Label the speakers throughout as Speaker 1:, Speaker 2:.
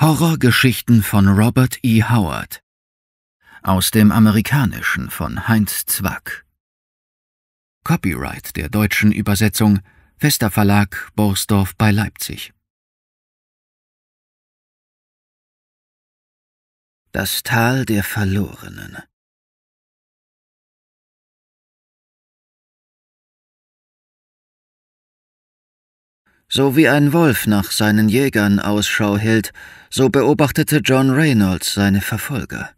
Speaker 1: Horrorgeschichten von Robert E. Howard. Aus dem Amerikanischen von Heinz Zwack. Copyright der deutschen Übersetzung Fester Verlag Borsdorf bei Leipzig. Das Tal der Verlorenen. So wie ein Wolf nach seinen Jägern Ausschau hält, so beobachtete John Reynolds seine Verfolger.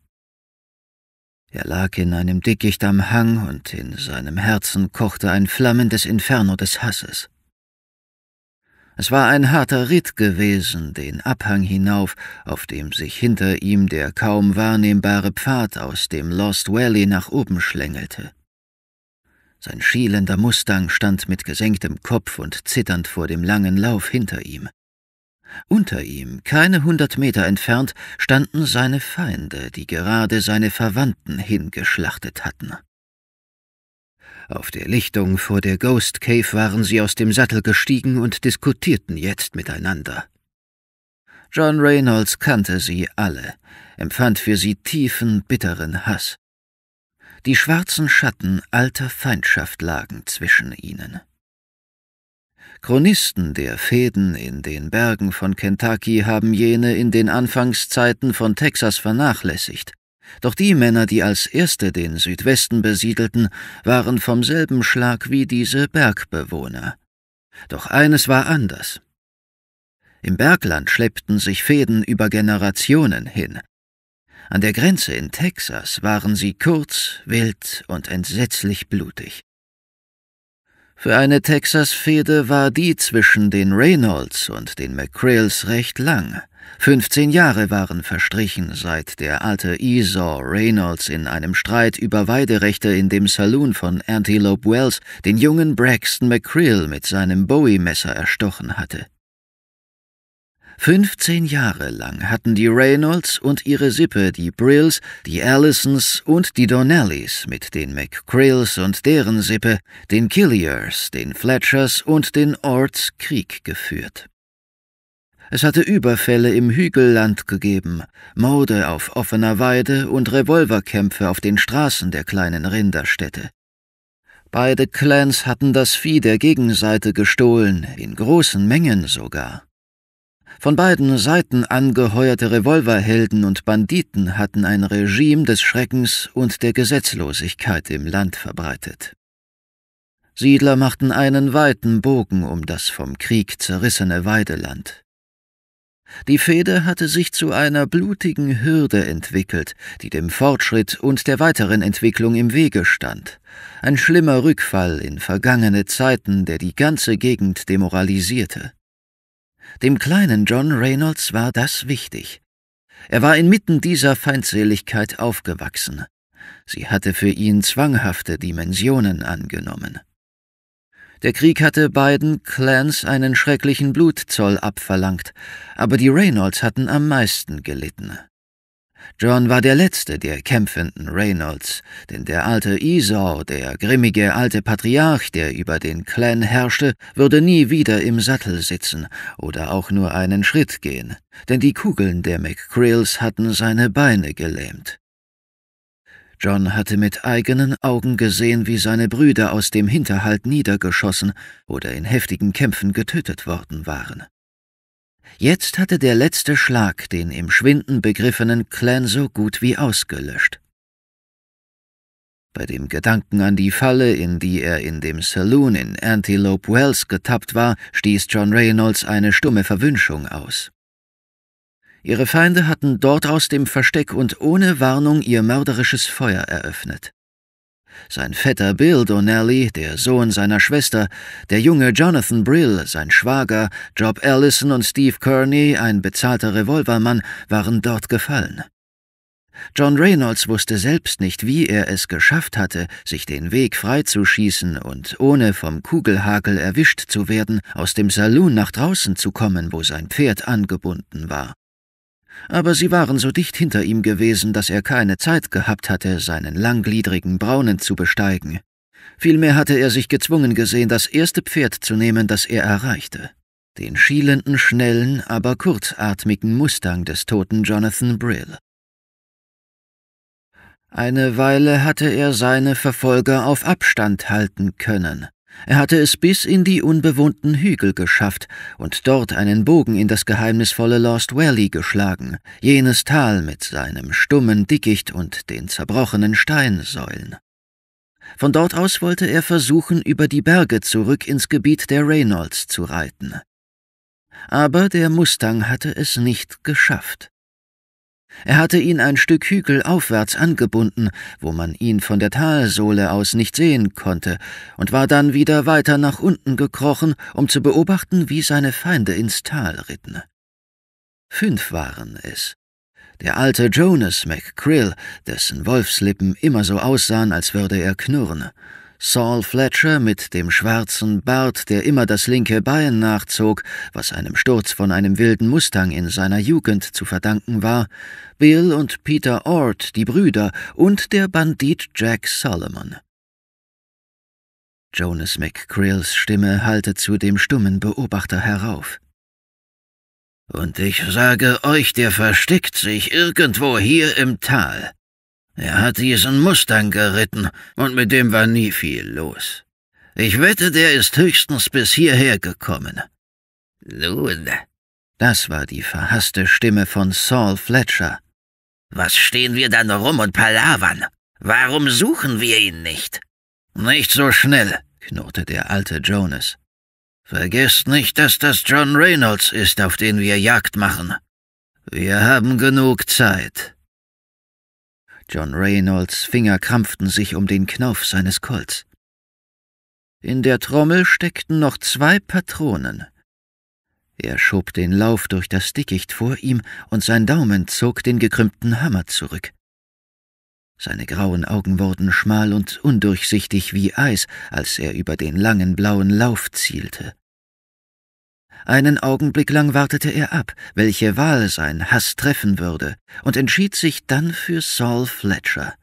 Speaker 1: Er lag in einem Dickicht am Hang und in seinem Herzen kochte ein flammendes Inferno des Hasses. Es war ein harter Ritt gewesen, den Abhang hinauf, auf dem sich hinter ihm der kaum wahrnehmbare Pfad aus dem Lost Valley nach oben schlängelte. Sein schielender Mustang stand mit gesenktem Kopf und zitternd vor dem langen Lauf hinter ihm. Unter ihm, keine hundert Meter entfernt, standen seine Feinde, die gerade seine Verwandten hingeschlachtet hatten. Auf der Lichtung vor der Ghost Cave waren sie aus dem Sattel gestiegen und diskutierten jetzt miteinander. John Reynolds kannte sie alle, empfand für sie tiefen, bitteren Hass. Die schwarzen Schatten alter Feindschaft lagen zwischen ihnen. Chronisten der Fäden in den Bergen von Kentucky haben jene in den Anfangszeiten von Texas vernachlässigt, doch die Männer, die als erste den Südwesten besiedelten, waren vom selben Schlag wie diese Bergbewohner. Doch eines war anders. Im Bergland schleppten sich Fäden über Generationen hin, an der Grenze in Texas waren sie kurz, wild und entsetzlich blutig. Für eine Texas-Fehde war die zwischen den Reynolds und den McCrills recht lang. 15 Jahre waren verstrichen, seit der alte Esau Reynolds in einem Streit über Weiderechte in dem Saloon von Antelope Wells den jungen Braxton McCrill mit seinem Bowie-Messer erstochen hatte. 15 Jahre lang hatten die Reynolds und ihre Sippe die Brills, die Allisons und die Donnellys mit den McCrills und deren Sippe, den Killiers, den Fletchers und den Orts Krieg geführt. Es hatte Überfälle im Hügelland gegeben, Morde auf offener Weide und Revolverkämpfe auf den Straßen der kleinen Rinderstädte. Beide Clans hatten das Vieh der Gegenseite gestohlen, in großen Mengen sogar. Von beiden Seiten angeheuerte Revolverhelden und Banditen hatten ein Regime des Schreckens und der Gesetzlosigkeit im Land verbreitet. Siedler machten einen weiten Bogen um das vom Krieg zerrissene Weideland. Die Fehde hatte sich zu einer blutigen Hürde entwickelt, die dem Fortschritt und der weiteren Entwicklung im Wege stand. Ein schlimmer Rückfall in vergangene Zeiten, der die ganze Gegend demoralisierte. Dem kleinen John Reynolds war das wichtig. Er war inmitten dieser Feindseligkeit aufgewachsen. Sie hatte für ihn zwanghafte Dimensionen angenommen. Der Krieg hatte beiden Clans einen schrecklichen Blutzoll abverlangt, aber die Reynolds hatten am meisten gelitten. John war der letzte der kämpfenden Reynolds, denn der alte Esau, der grimmige alte Patriarch, der über den Clan herrschte, würde nie wieder im Sattel sitzen oder auch nur einen Schritt gehen, denn die Kugeln der McCrills hatten seine Beine gelähmt. John hatte mit eigenen Augen gesehen, wie seine Brüder aus dem Hinterhalt niedergeschossen oder in heftigen Kämpfen getötet worden waren. Jetzt hatte der letzte Schlag den im Schwinden begriffenen Clan so gut wie ausgelöscht. Bei dem Gedanken an die Falle, in die er in dem Saloon in Antelope Wells getappt war, stieß John Reynolds eine stumme Verwünschung aus. Ihre Feinde hatten dort aus dem Versteck und ohne Warnung ihr mörderisches Feuer eröffnet. Sein Vetter Bill Donnelly, der Sohn seiner Schwester, der junge Jonathan Brill, sein Schwager, Job Allison und Steve Kearney, ein bezahlter Revolvermann, waren dort gefallen. John Reynolds wusste selbst nicht, wie er es geschafft hatte, sich den Weg freizuschießen und ohne vom Kugelhagel erwischt zu werden, aus dem Saloon nach draußen zu kommen, wo sein Pferd angebunden war aber sie waren so dicht hinter ihm gewesen, dass er keine Zeit gehabt hatte, seinen langgliedrigen Braunen zu besteigen. Vielmehr hatte er sich gezwungen gesehen, das erste Pferd zu nehmen, das er erreichte. Den schielenden, schnellen, aber kurzatmigen Mustang des toten Jonathan Brill. Eine Weile hatte er seine Verfolger auf Abstand halten können, er hatte es bis in die unbewohnten Hügel geschafft und dort einen Bogen in das geheimnisvolle Lost Valley geschlagen, jenes Tal mit seinem stummen Dickicht und den zerbrochenen Steinsäulen. Von dort aus wollte er versuchen, über die Berge zurück ins Gebiet der Reynolds zu reiten. Aber der Mustang hatte es nicht geschafft. Er hatte ihn ein Stück Hügel aufwärts angebunden, wo man ihn von der Talsohle aus nicht sehen konnte, und war dann wieder weiter nach unten gekrochen, um zu beobachten, wie seine Feinde ins Tal ritten. Fünf waren es. Der alte Jonas McCrill, dessen Wolfslippen immer so aussahen, als würde er knurren, Saul Fletcher mit dem schwarzen Bart, der immer das linke Bein nachzog, was einem Sturz von einem wilden Mustang in seiner Jugend zu verdanken war, Bill und Peter Ort, die Brüder, und der Bandit Jack Solomon. Jonas McCrills Stimme hallte zu dem stummen Beobachter herauf. Und ich sage euch, der versteckt sich irgendwo hier im Tal. Er hat diesen Mustang geritten, und mit dem war nie viel los. Ich wette, der ist höchstens bis hierher gekommen. Nun, das war die verhasste Stimme von Saul Fletcher. Was stehen wir dann rum und palavern? Warum suchen wir ihn nicht? Nicht so schnell, knurrte der alte Jonas. Vergesst nicht, dass das John Reynolds ist, auf den wir Jagd machen. Wir haben genug Zeit. John Reynolds Finger krampften sich um den Knauf seines Colts. In der Trommel steckten noch zwei Patronen. Er schob den Lauf durch das Dickicht vor ihm und sein Daumen zog den gekrümmten Hammer zurück. Seine grauen Augen wurden schmal und undurchsichtig wie Eis, als er über den langen blauen Lauf zielte. Einen Augenblick lang wartete er ab, welche Wahl sein Hass treffen würde, und entschied sich dann für Saul Fletcher.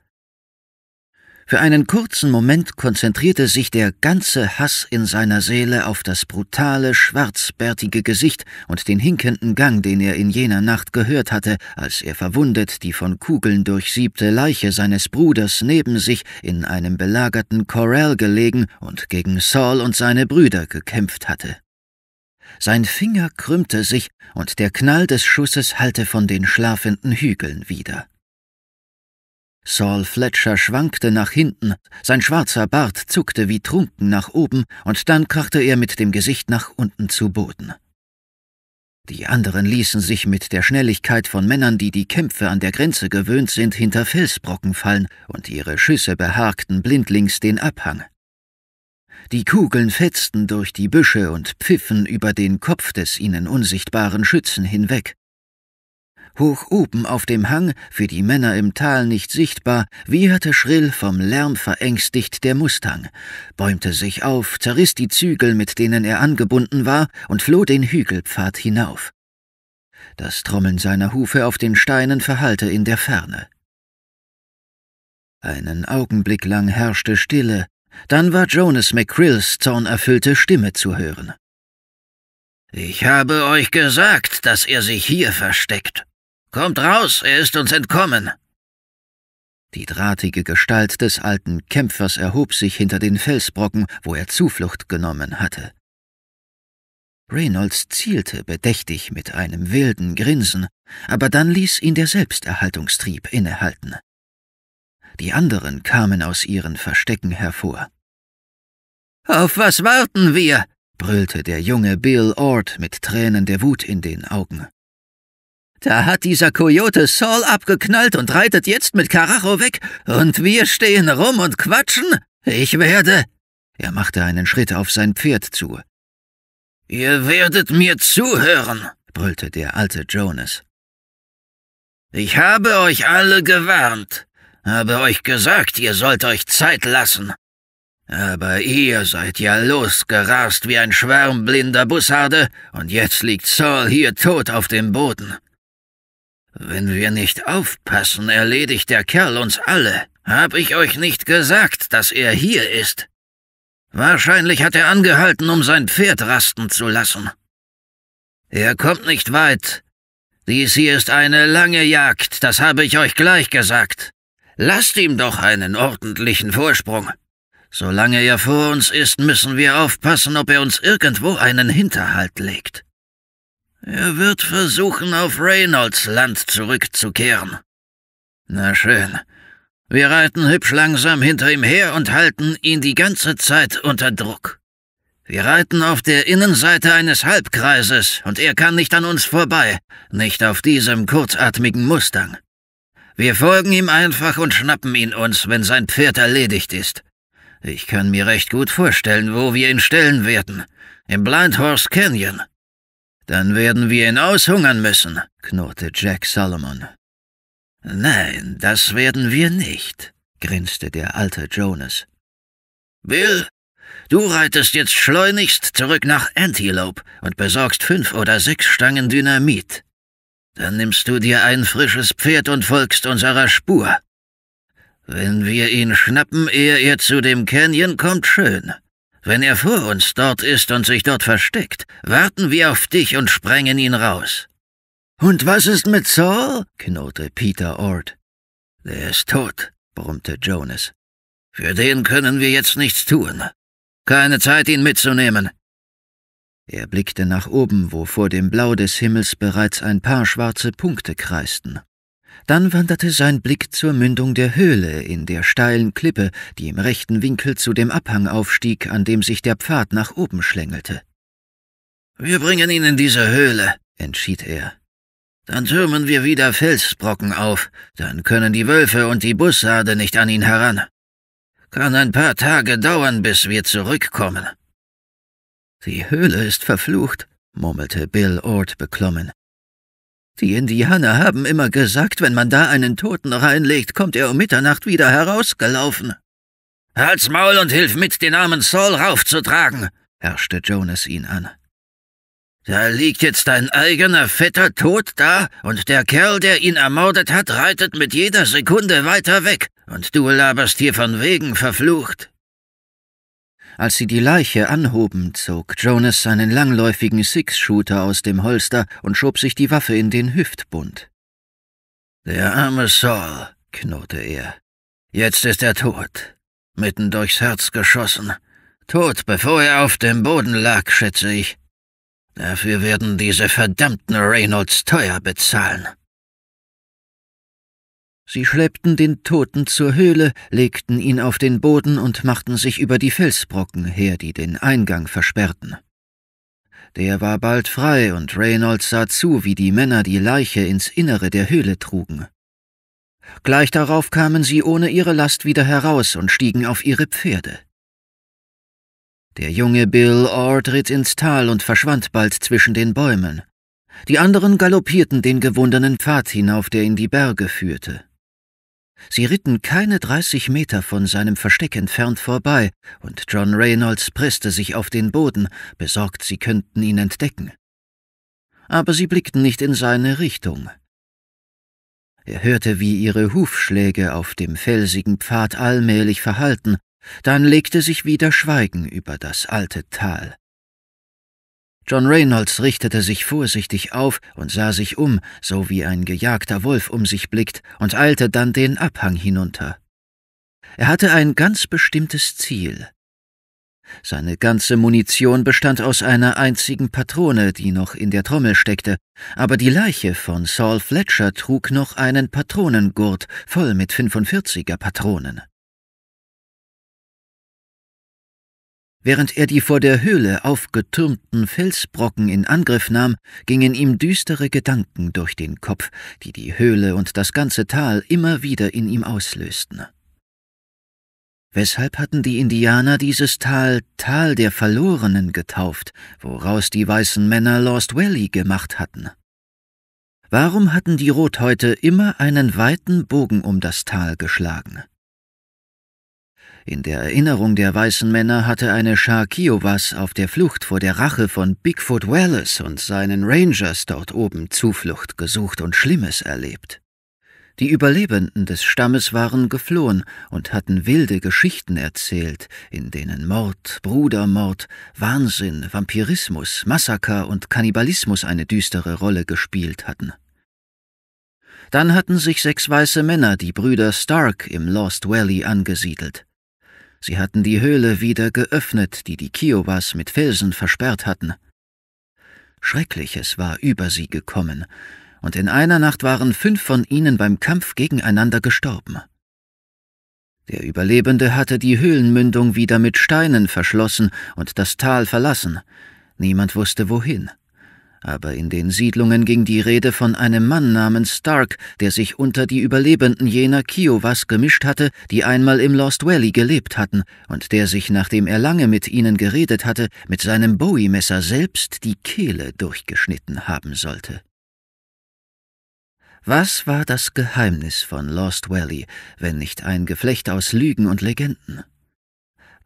Speaker 1: Für einen kurzen Moment konzentrierte sich der ganze Hass in seiner Seele auf das brutale, schwarzbärtige Gesicht und den hinkenden Gang, den er in jener Nacht gehört hatte, als er verwundet die von Kugeln durchsiebte Leiche seines Bruders neben sich in einem belagerten Corral gelegen und gegen Saul und seine Brüder gekämpft hatte. Sein Finger krümmte sich, und der Knall des Schusses hallte von den schlafenden Hügeln wieder. Saul Fletcher schwankte nach hinten, sein schwarzer Bart zuckte wie trunken nach oben, und dann krachte er mit dem Gesicht nach unten zu Boden. Die anderen ließen sich mit der Schnelligkeit von Männern, die die Kämpfe an der Grenze gewöhnt sind, hinter Felsbrocken fallen, und ihre Schüsse behagten blindlings den Abhang. Die Kugeln fetzten durch die Büsche und pfiffen über den Kopf des ihnen unsichtbaren Schützen hinweg. Hoch oben auf dem Hang, für die Männer im Tal nicht sichtbar, wieherte schrill vom Lärm verängstigt der Mustang, bäumte sich auf, zerriss die Zügel, mit denen er angebunden war, und floh den Hügelpfad hinauf. Das Trommeln seiner Hufe auf den Steinen verhallte in der Ferne. Einen Augenblick lang herrschte Stille, dann war Jonas McCrills zornerfüllte Stimme zu hören. Ich habe euch gesagt, dass er sich hier versteckt. Kommt raus, er ist uns entkommen. Die drahtige Gestalt des alten Kämpfers erhob sich hinter den Felsbrocken, wo er Zuflucht genommen hatte. Reynolds zielte bedächtig mit einem wilden Grinsen, aber dann ließ ihn der Selbsterhaltungstrieb innehalten. Die anderen kamen aus ihren Verstecken hervor. Auf was warten wir? brüllte der junge Bill Ord mit Tränen der Wut in den Augen. Da hat dieser Kojote Saul abgeknallt und reitet jetzt mit Karacho weg, und wir stehen rum und quatschen? Ich werde. Er machte einen Schritt auf sein Pferd zu. Ihr werdet mir zuhören, brüllte der alte Jonas. Ich habe euch alle gewarnt. Habe euch gesagt, ihr sollt euch Zeit lassen. Aber ihr seid ja losgerast wie ein Schwarm blinder Bussarde, und jetzt liegt Saul hier tot auf dem Boden. Wenn wir nicht aufpassen, erledigt der Kerl uns alle. Hab ich euch nicht gesagt, dass er hier ist? Wahrscheinlich hat er angehalten, um sein Pferd rasten zu lassen. Er kommt nicht weit. Dies hier ist eine lange Jagd, das habe ich euch gleich gesagt. Lasst ihm doch einen ordentlichen Vorsprung. Solange er vor uns ist, müssen wir aufpassen, ob er uns irgendwo einen Hinterhalt legt. Er wird versuchen, auf Reynolds Land zurückzukehren. Na schön. Wir reiten hübsch langsam hinter ihm her und halten ihn die ganze Zeit unter Druck. Wir reiten auf der Innenseite eines Halbkreises, und er kann nicht an uns vorbei, nicht auf diesem kurzatmigen Mustang. Wir folgen ihm einfach und schnappen ihn uns, wenn sein Pferd erledigt ist. Ich kann mir recht gut vorstellen, wo wir ihn stellen werden. Im Blind Horse Canyon. Dann werden wir ihn aushungern müssen, knurrte Jack Solomon. Nein, das werden wir nicht, grinste der alte Jonas. Bill, du reitest jetzt schleunigst zurück nach Antelope und besorgst fünf oder sechs Stangen Dynamit. Dann nimmst du dir ein frisches Pferd und folgst unserer Spur. Wenn wir ihn schnappen, ehe er zu dem Canyon kommt, schön. Wenn er vor uns dort ist und sich dort versteckt, warten wir auf dich und sprengen ihn raus. Und was ist mit Saul? knurrte Peter Ord. Der ist tot, brummte Jonas. Für den können wir jetzt nichts tun. Keine Zeit, ihn mitzunehmen. Er blickte nach oben, wo vor dem Blau des Himmels bereits ein paar schwarze Punkte kreisten. Dann wanderte sein Blick zur Mündung der Höhle in der steilen Klippe, die im rechten Winkel zu dem Abhang aufstieg, an dem sich der Pfad nach oben schlängelte. Wir bringen ihn in diese Höhle, entschied er. Dann türmen wir wieder Felsbrocken auf, dann können die Wölfe und die Bussarde nicht an ihn heran. Kann ein paar Tage dauern, bis wir zurückkommen. Die Höhle ist verflucht, murmelte Bill Ord beklommen. Die Indianer haben immer gesagt, wenn man da einen Toten reinlegt, kommt er um Mitternacht wieder herausgelaufen. Halt's Maul und hilf mit, den armen Saul raufzutragen, herrschte Jonas ihn an. Da liegt jetzt dein eigener Vetter tot da, und der Kerl, der ihn ermordet hat, reitet mit jeder Sekunde weiter weg, und du laberst hier von wegen verflucht. Als sie die Leiche anhoben, zog Jonas seinen langläufigen Six-Shooter aus dem Holster und schob sich die Waffe in den Hüftbund. Der arme Saul, knurrte er. Jetzt ist er tot. Mitten durchs Herz geschossen. Tot, bevor er auf dem Boden lag, schätze ich. Dafür werden diese verdammten Reynolds teuer bezahlen. Sie schleppten den Toten zur Höhle, legten ihn auf den Boden und machten sich über die Felsbrocken her, die den Eingang versperrten. Der war bald frei, und Reynolds sah zu, wie die Männer die Leiche ins Innere der Höhle trugen. Gleich darauf kamen sie ohne ihre Last wieder heraus und stiegen auf ihre Pferde. Der junge Bill Ord ritt ins Tal und verschwand bald zwischen den Bäumen. Die anderen galoppierten den gewundenen Pfad hinauf, der in die Berge führte. Sie ritten keine dreißig Meter von seinem Versteck entfernt vorbei, und John Reynolds presste sich auf den Boden, besorgt, sie könnten ihn entdecken. Aber sie blickten nicht in seine Richtung. Er hörte, wie ihre Hufschläge auf dem felsigen Pfad allmählich verhalten, dann legte sich wieder Schweigen über das alte Tal. John Reynolds richtete sich vorsichtig auf und sah sich um, so wie ein gejagter Wolf um sich blickt, und eilte dann den Abhang hinunter. Er hatte ein ganz bestimmtes Ziel. Seine ganze Munition bestand aus einer einzigen Patrone, die noch in der Trommel steckte, aber die Leiche von Saul Fletcher trug noch einen Patronengurt voll mit 45er Patronen. Während er die vor der Höhle aufgetürmten Felsbrocken in Angriff nahm, gingen ihm düstere Gedanken durch den Kopf, die die Höhle und das ganze Tal immer wieder in ihm auslösten. Weshalb hatten die Indianer dieses Tal Tal der Verlorenen getauft, woraus die weißen Männer Lost Valley gemacht hatten? Warum hatten die Rothäute immer einen weiten Bogen um das Tal geschlagen? In der Erinnerung der weißen Männer hatte eine Schar Kiowas auf der Flucht vor der Rache von Bigfoot Wallace und seinen Rangers dort oben Zuflucht gesucht und Schlimmes erlebt. Die Überlebenden des Stammes waren geflohen und hatten wilde Geschichten erzählt, in denen Mord, Brudermord, Wahnsinn, Vampirismus, Massaker und Kannibalismus eine düstere Rolle gespielt hatten. Dann hatten sich sechs weiße Männer, die Brüder Stark, im Lost Valley angesiedelt. Sie hatten die Höhle wieder geöffnet, die die Kiowas mit Felsen versperrt hatten. Schreckliches war über sie gekommen, und in einer Nacht waren fünf von ihnen beim Kampf gegeneinander gestorben. Der Überlebende hatte die Höhlenmündung wieder mit Steinen verschlossen und das Tal verlassen. Niemand wusste wohin aber in den Siedlungen ging die Rede von einem Mann namens Stark, der sich unter die Überlebenden jener Kiowas gemischt hatte, die einmal im Lost Valley gelebt hatten, und der sich, nachdem er lange mit ihnen geredet hatte, mit seinem Bowie-Messer selbst die Kehle durchgeschnitten haben sollte. Was war das Geheimnis von Lost Valley, wenn nicht ein Geflecht aus Lügen und Legenden?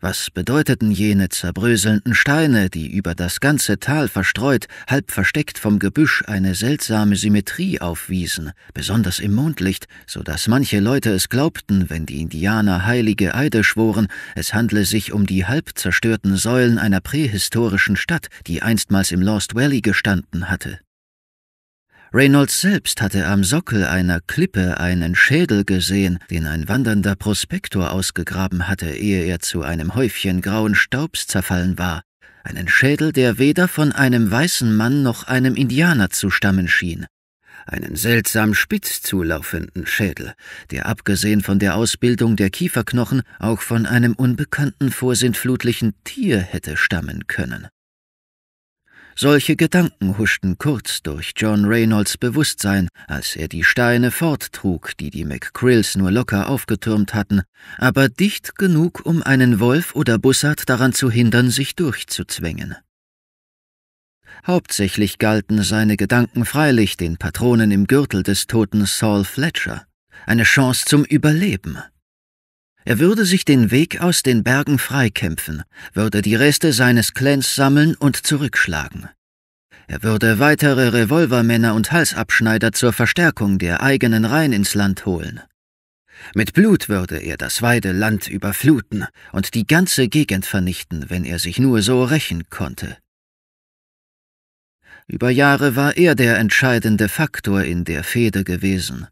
Speaker 1: Was bedeuteten jene zerbröselnden Steine, die über das ganze Tal verstreut, halb versteckt vom Gebüsch eine seltsame Symmetrie aufwiesen, besonders im Mondlicht, so dass manche Leute es glaubten, wenn die Indianer heilige Eide schworen, es handle sich um die halb zerstörten Säulen einer prähistorischen Stadt, die einstmals im Lost Valley gestanden hatte. Reynolds selbst hatte am Sockel einer Klippe einen Schädel gesehen, den ein wandernder Prospektor ausgegraben hatte, ehe er zu einem Häufchen grauen Staubs zerfallen war. Einen Schädel, der weder von einem weißen Mann noch einem Indianer zu stammen schien einen seltsam spitz zulaufenden Schädel, der abgesehen von der Ausbildung der Kieferknochen auch von einem unbekannten vorsintflutlichen Tier hätte stammen können. Solche Gedanken huschten kurz durch John Reynolds Bewusstsein, als er die Steine forttrug, die die McCrills nur locker aufgetürmt hatten, aber dicht genug, um einen Wolf oder Bussard daran zu hindern, sich durchzuzwängen. Hauptsächlich galten seine Gedanken freilich den Patronen im Gürtel des toten Saul Fletcher, eine Chance zum Überleben. Er würde sich den Weg aus den Bergen freikämpfen, würde die Reste seines Clans sammeln und zurückschlagen. Er würde weitere Revolvermänner und Halsabschneider zur Verstärkung der eigenen Reihen ins Land holen. Mit Blut würde er das Weideland überfluten und die ganze Gegend vernichten, wenn er sich nur so rächen konnte. Über Jahre war er der entscheidende Faktor in der Fehde gewesen.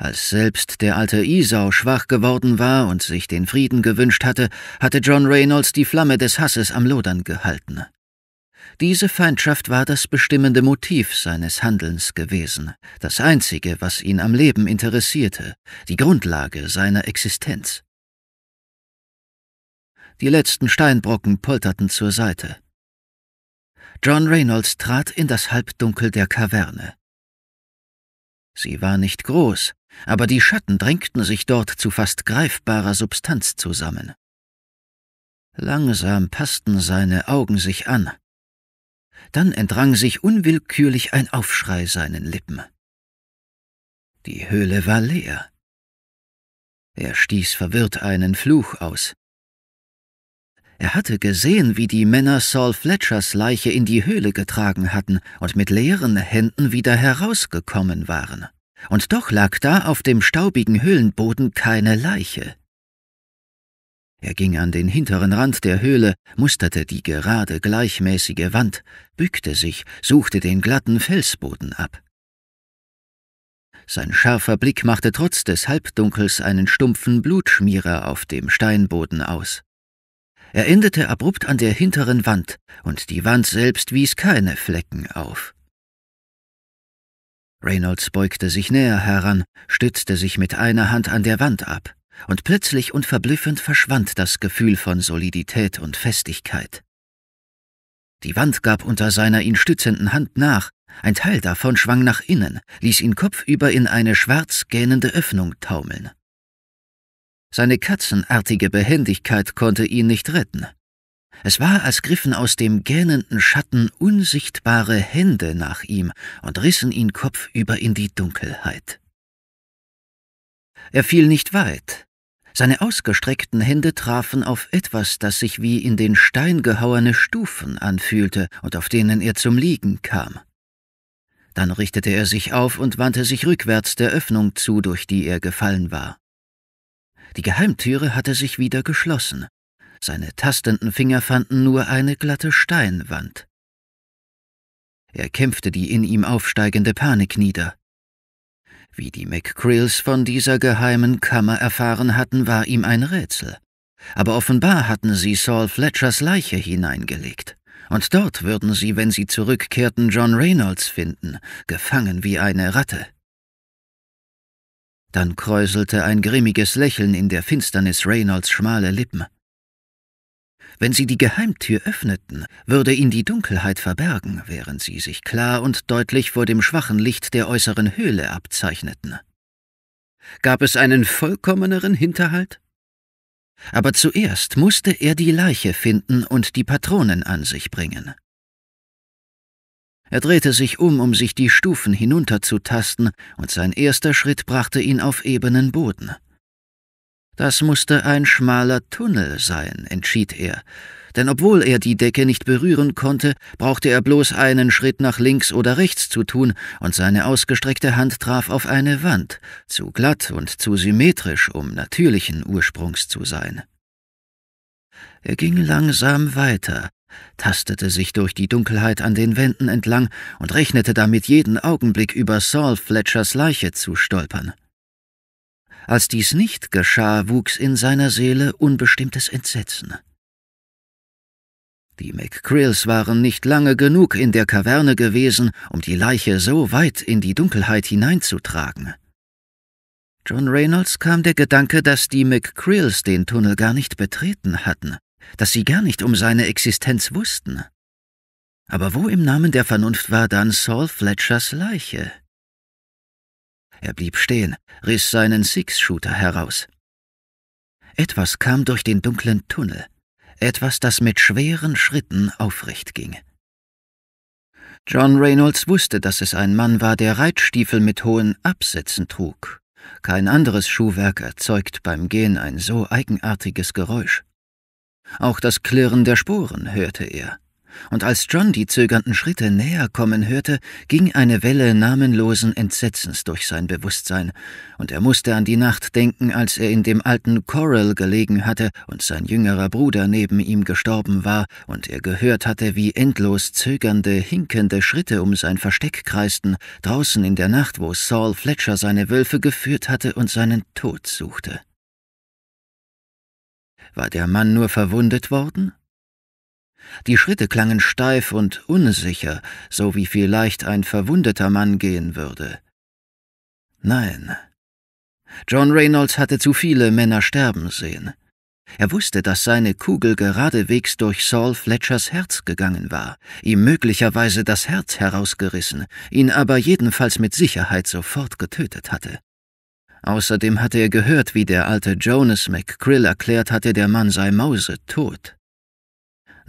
Speaker 1: Als selbst der alte Isau schwach geworden war und sich den Frieden gewünscht hatte, hatte John Reynolds die Flamme des Hasses am Lodern gehalten. Diese Feindschaft war das bestimmende Motiv seines Handelns gewesen, das einzige, was ihn am Leben interessierte, die Grundlage seiner Existenz. Die letzten Steinbrocken polterten zur Seite. John Reynolds trat in das Halbdunkel der Kaverne. Sie war nicht groß, aber die Schatten drängten sich dort zu fast greifbarer Substanz zusammen. Langsam passten seine Augen sich an. Dann entrang sich unwillkürlich ein Aufschrei seinen Lippen. Die Höhle war leer. Er stieß verwirrt einen Fluch aus. Er hatte gesehen, wie die Männer Saul Fletchers Leiche in die Höhle getragen hatten und mit leeren Händen wieder herausgekommen waren und doch lag da auf dem staubigen Höhlenboden keine Leiche. Er ging an den hinteren Rand der Höhle, musterte die gerade gleichmäßige Wand, bückte sich, suchte den glatten Felsboden ab. Sein scharfer Blick machte trotz des Halbdunkels einen stumpfen Blutschmierer auf dem Steinboden aus. Er endete abrupt an der hinteren Wand, und die Wand selbst wies keine Flecken auf. Reynolds beugte sich näher heran, stützte sich mit einer Hand an der Wand ab, und plötzlich und verblüffend verschwand das Gefühl von Solidität und Festigkeit. Die Wand gab unter seiner ihn stützenden Hand nach, ein Teil davon schwang nach innen, ließ ihn kopfüber in eine schwarz gähnende Öffnung taumeln. Seine katzenartige Behendigkeit konnte ihn nicht retten. Es war, als griffen aus dem gähnenden Schatten unsichtbare Hände nach ihm und rissen ihn kopfüber in die Dunkelheit. Er fiel nicht weit. Seine ausgestreckten Hände trafen auf etwas, das sich wie in den Stein gehauene Stufen anfühlte und auf denen er zum Liegen kam. Dann richtete er sich auf und wandte sich rückwärts der Öffnung zu, durch die er gefallen war. Die Geheimtüre hatte sich wieder geschlossen. Seine tastenden Finger fanden nur eine glatte Steinwand. Er kämpfte die in ihm aufsteigende Panik nieder. Wie die McCrills von dieser geheimen Kammer erfahren hatten, war ihm ein Rätsel. Aber offenbar hatten sie Saul Fletchers Leiche hineingelegt. Und dort würden sie, wenn sie zurückkehrten, John Reynolds finden, gefangen wie eine Ratte. Dann kräuselte ein grimmiges Lächeln in der Finsternis Reynolds schmale Lippen. Wenn sie die Geheimtür öffneten, würde ihn die Dunkelheit verbergen, während sie sich klar und deutlich vor dem schwachen Licht der äußeren Höhle abzeichneten. Gab es einen vollkommeneren Hinterhalt? Aber zuerst musste er die Leiche finden und die Patronen an sich bringen. Er drehte sich um, um sich die Stufen hinunterzutasten, und sein erster Schritt brachte ihn auf ebenen Boden. Das musste ein schmaler Tunnel sein, entschied er, denn obwohl er die Decke nicht berühren konnte, brauchte er bloß einen Schritt nach links oder rechts zu tun, und seine ausgestreckte Hand traf auf eine Wand, zu glatt und zu symmetrisch, um natürlichen Ursprungs zu sein. Er ging langsam weiter, tastete sich durch die Dunkelheit an den Wänden entlang und rechnete damit jeden Augenblick über Saul Fletchers Leiche zu stolpern. Als dies nicht geschah, wuchs in seiner Seele unbestimmtes Entsetzen. Die McCrills waren nicht lange genug in der Kaverne gewesen, um die Leiche so weit in die Dunkelheit hineinzutragen. John Reynolds kam der Gedanke, dass die McCrills den Tunnel gar nicht betreten hatten, dass sie gar nicht um seine Existenz wussten. Aber wo im Namen der Vernunft war dann Saul Fletchers Leiche? Er blieb stehen, riss seinen Six-Shooter heraus. Etwas kam durch den dunklen Tunnel, etwas, das mit schweren Schritten aufrecht ging. John Reynolds wusste, dass es ein Mann war, der Reitstiefel mit hohen Absätzen trug. Kein anderes Schuhwerk erzeugt beim Gehen ein so eigenartiges Geräusch. Auch das Klirren der Sporen hörte er und als John die zögernden Schritte näher kommen hörte, ging eine Welle namenlosen Entsetzens durch sein Bewusstsein, und er musste an die Nacht denken, als er in dem alten Coral gelegen hatte und sein jüngerer Bruder neben ihm gestorben war, und er gehört hatte, wie endlos zögernde, hinkende Schritte um sein Versteck kreisten, draußen in der Nacht, wo Saul Fletcher seine Wölfe geführt hatte und seinen Tod suchte. War der Mann nur verwundet worden? Die Schritte klangen steif und unsicher, so wie vielleicht ein verwundeter Mann gehen würde. Nein. John Reynolds hatte zu viele Männer sterben sehen. Er wusste, dass seine Kugel geradewegs durch Saul Fletchers Herz gegangen war, ihm möglicherweise das Herz herausgerissen, ihn aber jedenfalls mit Sicherheit sofort getötet hatte. Außerdem hatte er gehört, wie der alte Jonas McCrill erklärt hatte, der Mann sei mausetot.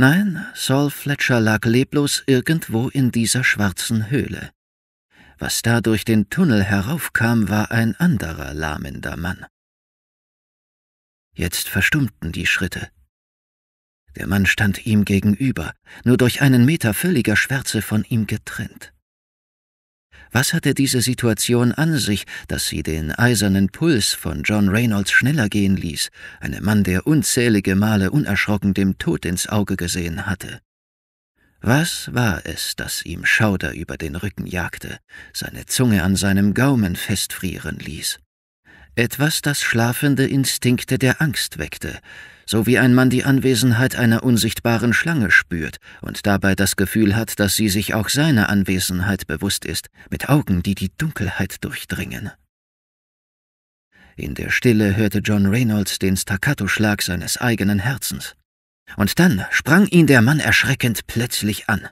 Speaker 1: Nein, Saul Fletcher lag leblos irgendwo in dieser schwarzen Höhle. Was da durch den Tunnel heraufkam, war ein anderer lahmender Mann. Jetzt verstummten die Schritte. Der Mann stand ihm gegenüber, nur durch einen Meter völliger Schwärze von ihm getrennt. Was hatte diese Situation an sich, dass sie den eisernen Puls von John Reynolds schneller gehen ließ, einem Mann, der unzählige Male unerschrocken dem Tod ins Auge gesehen hatte? Was war es, das ihm Schauder über den Rücken jagte, seine Zunge an seinem Gaumen festfrieren ließ? Etwas, das schlafende Instinkte der Angst weckte, so wie ein Mann die Anwesenheit einer unsichtbaren Schlange spürt und dabei das Gefühl hat, dass sie sich auch seiner Anwesenheit bewusst ist, mit Augen, die die Dunkelheit durchdringen. In der Stille hörte John Reynolds den Staccato-Schlag seines eigenen Herzens. Und dann sprang ihn der Mann erschreckend plötzlich an.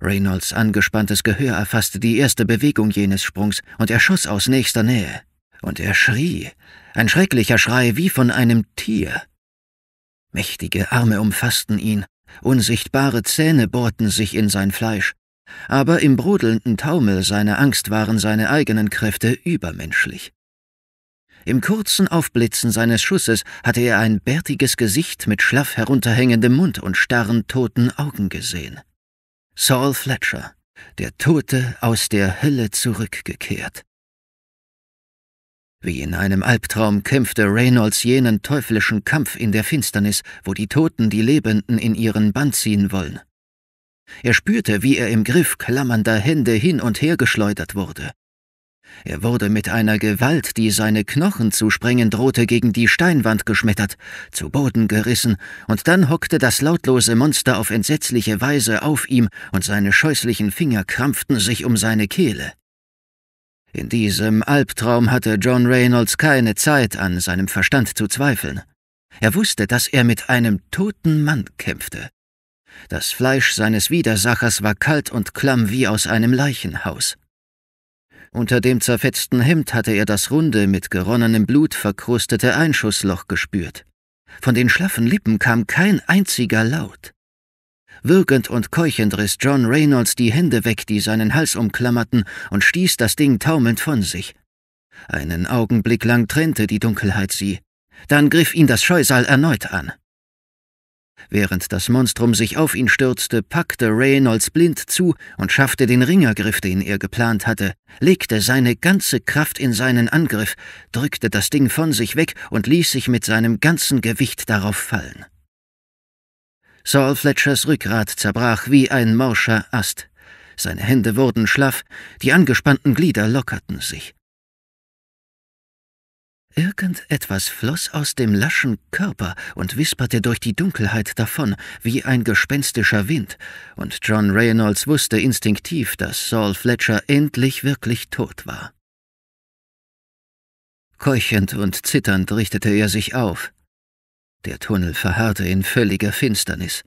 Speaker 1: Reynolds angespanntes Gehör erfasste die erste Bewegung jenes Sprungs und er schoss aus nächster Nähe. Und er schrie, ein schrecklicher Schrei wie von einem Tier. Mächtige Arme umfassten ihn, unsichtbare Zähne bohrten sich in sein Fleisch, aber im brodelnden Taumel seiner Angst waren seine eigenen Kräfte übermenschlich. Im kurzen Aufblitzen seines Schusses hatte er ein bärtiges Gesicht mit schlaff herunterhängendem Mund und starren toten Augen gesehen. Saul Fletcher, der Tote aus der Hölle zurückgekehrt. Wie in einem Albtraum kämpfte Reynolds jenen teuflischen Kampf in der Finsternis, wo die Toten die Lebenden in ihren Bann ziehen wollen. Er spürte, wie er im Griff klammernder Hände hin und her geschleudert wurde. Er wurde mit einer Gewalt, die seine Knochen zu sprengen drohte, gegen die Steinwand geschmettert, zu Boden gerissen, und dann hockte das lautlose Monster auf entsetzliche Weise auf ihm, und seine scheußlichen Finger krampften sich um seine Kehle. In diesem Albtraum hatte John Reynolds keine Zeit, an seinem Verstand zu zweifeln. Er wusste, dass er mit einem toten Mann kämpfte. Das Fleisch seines Widersachers war kalt und klamm wie aus einem Leichenhaus. Unter dem zerfetzten Hemd hatte er das runde, mit geronnenem Blut verkrustete Einschussloch gespürt. Von den schlaffen Lippen kam kein einziger Laut. Wirkend und keuchend riss John Reynolds die Hände weg, die seinen Hals umklammerten, und stieß das Ding taumelnd von sich. Einen Augenblick lang trennte die Dunkelheit sie. Dann griff ihn das Scheusal erneut an. Während das Monstrum sich auf ihn stürzte, packte Reynolds blind zu und schaffte den Ringergriff, den er geplant hatte, legte seine ganze Kraft in seinen Angriff, drückte das Ding von sich weg und ließ sich mit seinem ganzen Gewicht darauf fallen. Saul Fletchers Rückgrat zerbrach wie ein morscher Ast. Seine Hände wurden schlaff, die angespannten Glieder lockerten sich. Irgendetwas floss aus dem laschen Körper und wisperte durch die Dunkelheit davon, wie ein gespenstischer Wind, und John Reynolds wusste instinktiv, dass Saul Fletcher endlich wirklich tot war. Keuchend und zitternd richtete er sich auf. Der Tunnel verharrte in völliger Finsternis.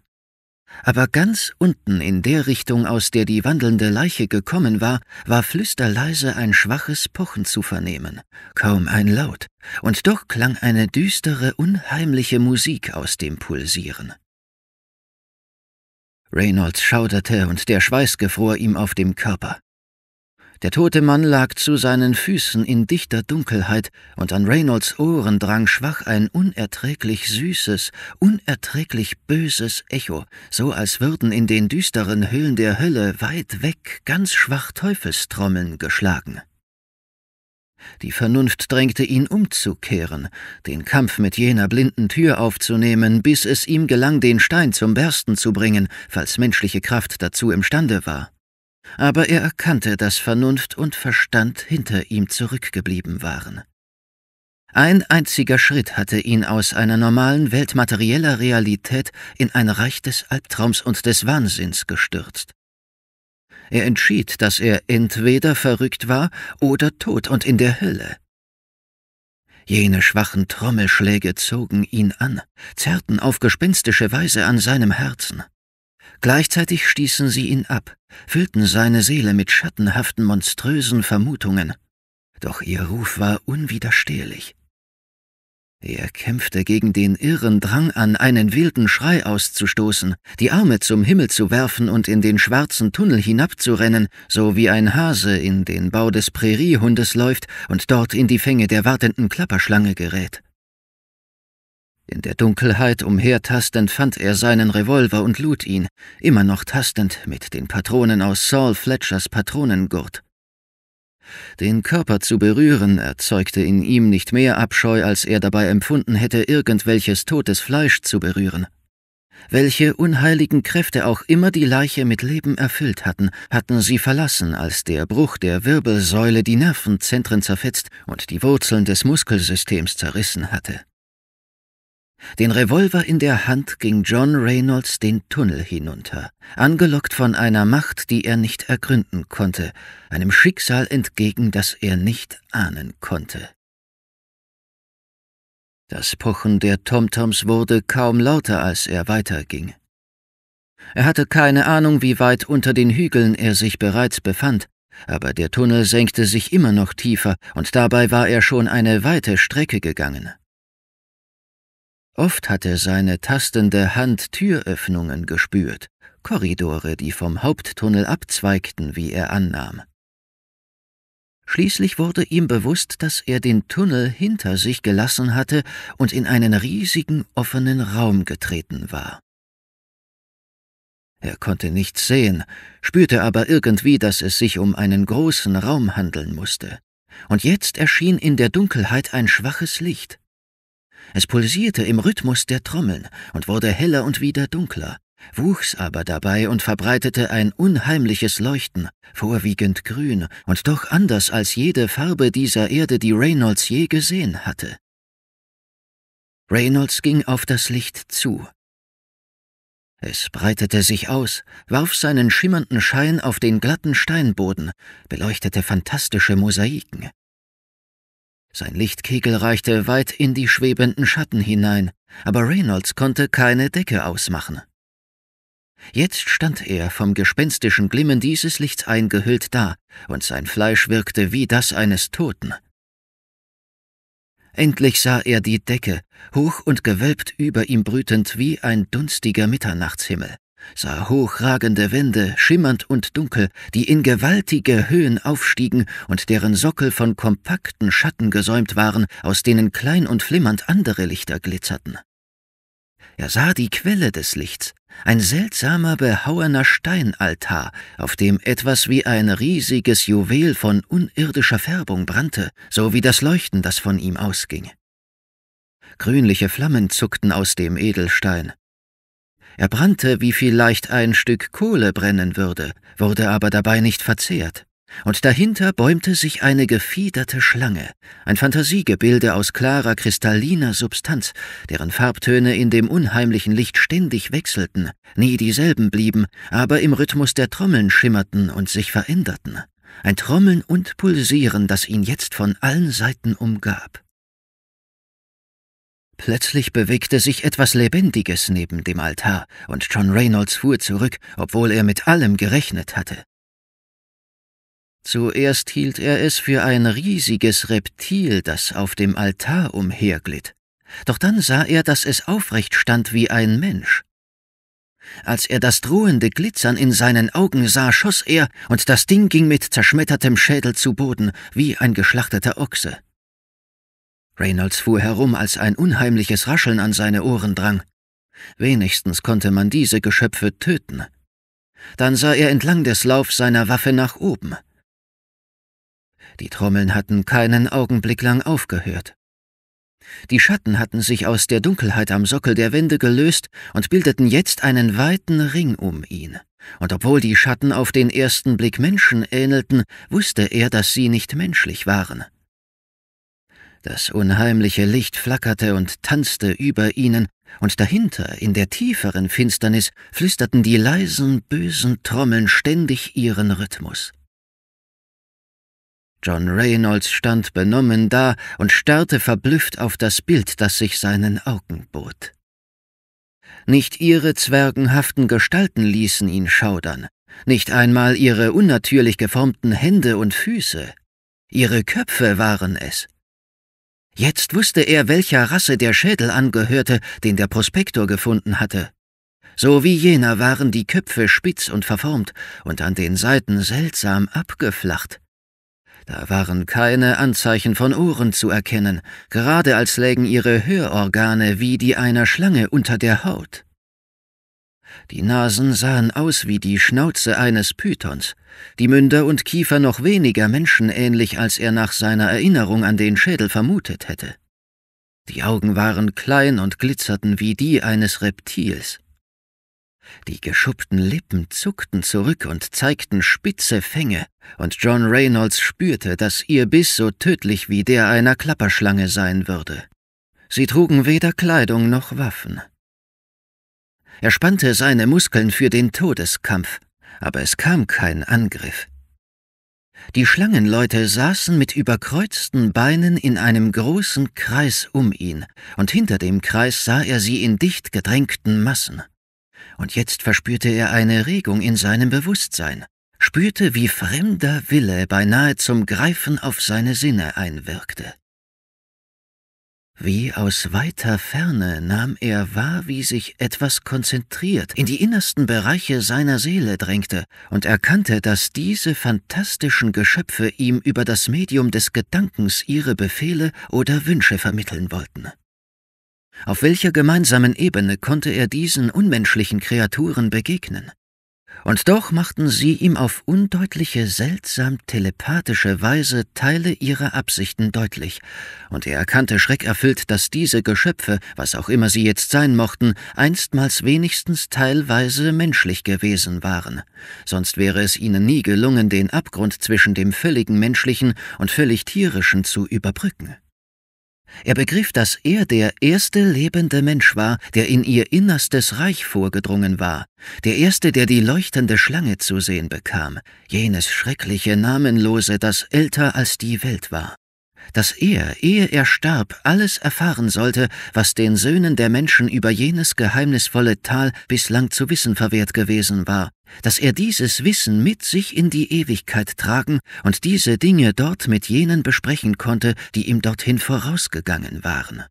Speaker 1: Aber ganz unten in der Richtung, aus der die wandelnde Leiche gekommen war, war flüsterleise ein schwaches Pochen zu vernehmen, kaum ein Laut, und doch klang eine düstere, unheimliche Musik aus dem Pulsieren. Reynolds schauderte und der Schweiß gefror ihm auf dem Körper. Der tote Mann lag zu seinen Füßen in dichter Dunkelheit, und an Reynolds Ohren drang schwach ein unerträglich süßes, unerträglich böses Echo, so als würden in den düsteren Höhlen der Hölle weit weg ganz schwach Teufelstrommeln geschlagen. Die Vernunft drängte ihn umzukehren, den Kampf mit jener blinden Tür aufzunehmen, bis es ihm gelang, den Stein zum Bersten zu bringen, falls menschliche Kraft dazu imstande war aber er erkannte, dass Vernunft und Verstand hinter ihm zurückgeblieben waren. Ein einziger Schritt hatte ihn aus einer normalen Welt materieller Realität in ein Reich des Albtraums und des Wahnsinns gestürzt. Er entschied, dass er entweder verrückt war oder tot und in der Hölle. Jene schwachen Trommelschläge zogen ihn an, zerrten auf gespenstische Weise an seinem Herzen. Gleichzeitig stießen sie ihn ab, füllten seine Seele mit schattenhaften, monströsen Vermutungen. Doch ihr Ruf war unwiderstehlich. Er kämpfte gegen den irren Drang an, einen wilden Schrei auszustoßen, die Arme zum Himmel zu werfen und in den schwarzen Tunnel hinabzurennen, so wie ein Hase in den Bau des Präriehundes läuft und dort in die Fänge der wartenden Klapperschlange gerät. In der Dunkelheit umhertastend fand er seinen Revolver und lud ihn, immer noch tastend mit den Patronen aus Saul Fletchers Patronengurt. Den Körper zu berühren erzeugte in ihm nicht mehr Abscheu, als er dabei empfunden hätte, irgendwelches totes Fleisch zu berühren. Welche unheiligen Kräfte auch immer die Leiche mit Leben erfüllt hatten, hatten sie verlassen, als der Bruch der Wirbelsäule die Nervenzentren zerfetzt und die Wurzeln des Muskelsystems zerrissen hatte. Den Revolver in der Hand ging John Reynolds den Tunnel hinunter, angelockt von einer Macht, die er nicht ergründen konnte, einem Schicksal entgegen, das er nicht ahnen konnte. Das Pochen der Tomtoms wurde kaum lauter, als er weiterging. Er hatte keine Ahnung, wie weit unter den Hügeln er sich bereits befand, aber der Tunnel senkte sich immer noch tiefer, und dabei war er schon eine weite Strecke gegangen. Oft hatte seine tastende Hand Türöffnungen gespürt, Korridore, die vom Haupttunnel abzweigten, wie er annahm. Schließlich wurde ihm bewusst, dass er den Tunnel hinter sich gelassen hatte und in einen riesigen offenen Raum getreten war. Er konnte nichts sehen, spürte aber irgendwie, dass es sich um einen großen Raum handeln musste. Und jetzt erschien in der Dunkelheit ein schwaches Licht. Es pulsierte im Rhythmus der Trommeln und wurde heller und wieder dunkler, wuchs aber dabei und verbreitete ein unheimliches Leuchten, vorwiegend grün und doch anders als jede Farbe dieser Erde, die Reynolds je gesehen hatte. Reynolds ging auf das Licht zu. Es breitete sich aus, warf seinen schimmernden Schein auf den glatten Steinboden, beleuchtete fantastische Mosaiken, sein Lichtkegel reichte weit in die schwebenden Schatten hinein, aber Reynolds konnte keine Decke ausmachen. Jetzt stand er, vom gespenstischen Glimmen dieses Lichts eingehüllt da, und sein Fleisch wirkte wie das eines Toten. Endlich sah er die Decke, hoch und gewölbt über ihm brütend wie ein dunstiger Mitternachtshimmel sah hochragende Wände, schimmernd und dunkel, die in gewaltige Höhen aufstiegen und deren Sockel von kompakten Schatten gesäumt waren, aus denen klein und flimmernd andere Lichter glitzerten. Er sah die Quelle des Lichts, ein seltsamer behauener Steinaltar, auf dem etwas wie ein riesiges Juwel von unirdischer Färbung brannte, so wie das Leuchten, das von ihm ausging. Grünliche Flammen zuckten aus dem Edelstein, er brannte, wie vielleicht ein Stück Kohle brennen würde, wurde aber dabei nicht verzehrt. Und dahinter bäumte sich eine gefiederte Schlange, ein Fantasiegebilde aus klarer, kristalliner Substanz, deren Farbtöne in dem unheimlichen Licht ständig wechselten, nie dieselben blieben, aber im Rhythmus der Trommeln schimmerten und sich veränderten. Ein Trommeln und Pulsieren, das ihn jetzt von allen Seiten umgab. Plötzlich bewegte sich etwas Lebendiges neben dem Altar, und John Reynolds fuhr zurück, obwohl er mit allem gerechnet hatte. Zuerst hielt er es für ein riesiges Reptil, das auf dem Altar umherglitt, doch dann sah er, dass es aufrecht stand wie ein Mensch. Als er das drohende Glitzern in seinen Augen sah, schoss er, und das Ding ging mit zerschmettertem Schädel zu Boden, wie ein geschlachteter Ochse. Reynolds fuhr herum, als ein unheimliches Rascheln an seine Ohren drang. Wenigstens konnte man diese Geschöpfe töten. Dann sah er entlang des Laufs seiner Waffe nach oben. Die Trommeln hatten keinen Augenblick lang aufgehört. Die Schatten hatten sich aus der Dunkelheit am Sockel der Wände gelöst und bildeten jetzt einen weiten Ring um ihn. Und obwohl die Schatten auf den ersten Blick Menschen ähnelten, wusste er, dass sie nicht menschlich waren. Das unheimliche Licht flackerte und tanzte über ihnen, und dahinter, in der tieferen Finsternis, flüsterten die leisen, bösen Trommeln ständig ihren Rhythmus. John Reynolds stand benommen da und starrte verblüfft auf das Bild, das sich seinen Augen bot. Nicht ihre zwergenhaften Gestalten ließen ihn schaudern, nicht einmal ihre unnatürlich geformten Hände und Füße. Ihre Köpfe waren es, Jetzt wusste er, welcher Rasse der Schädel angehörte, den der Prospektor gefunden hatte. So wie jener waren die Köpfe spitz und verformt und an den Seiten seltsam abgeflacht. Da waren keine Anzeichen von Ohren zu erkennen, gerade als lägen ihre Hörorgane wie die einer Schlange unter der Haut. Die Nasen sahen aus wie die Schnauze eines Pythons, die Münder und Kiefer noch weniger menschenähnlich, als er nach seiner Erinnerung an den Schädel vermutet hätte. Die Augen waren klein und glitzerten wie die eines Reptils. Die geschuppten Lippen zuckten zurück und zeigten spitze Fänge, und John Reynolds spürte, dass ihr Biss so tödlich wie der einer Klapperschlange sein würde. Sie trugen weder Kleidung noch Waffen. Er spannte seine Muskeln für den Todeskampf, aber es kam kein Angriff. Die Schlangenleute saßen mit überkreuzten Beinen in einem großen Kreis um ihn, und hinter dem Kreis sah er sie in dicht gedrängten Massen. Und jetzt verspürte er eine Regung in seinem Bewusstsein, spürte, wie fremder Wille beinahe zum Greifen auf seine Sinne einwirkte. Wie aus weiter Ferne nahm er wahr, wie sich etwas konzentriert in die innersten Bereiche seiner Seele drängte und erkannte, dass diese fantastischen Geschöpfe ihm über das Medium des Gedankens ihre Befehle oder Wünsche vermitteln wollten. Auf welcher gemeinsamen Ebene konnte er diesen unmenschlichen Kreaturen begegnen? und doch machten sie ihm auf undeutliche, seltsam telepathische Weise Teile ihrer Absichten deutlich, und er erkannte schreckerfüllt, dass diese Geschöpfe, was auch immer sie jetzt sein mochten, einstmals wenigstens teilweise menschlich gewesen waren. Sonst wäre es ihnen nie gelungen, den Abgrund zwischen dem völligen menschlichen und völlig tierischen zu überbrücken. Er begriff, dass er der erste lebende Mensch war, der in ihr innerstes Reich vorgedrungen war, der erste, der die leuchtende Schlange zu sehen bekam, jenes schreckliche Namenlose, das älter als die Welt war. Dass er, ehe er starb, alles erfahren sollte, was den Söhnen der Menschen über jenes geheimnisvolle Tal bislang zu wissen verwehrt gewesen war, dass er dieses Wissen mit sich in die Ewigkeit tragen und diese Dinge dort mit jenen besprechen konnte, die ihm dorthin vorausgegangen waren.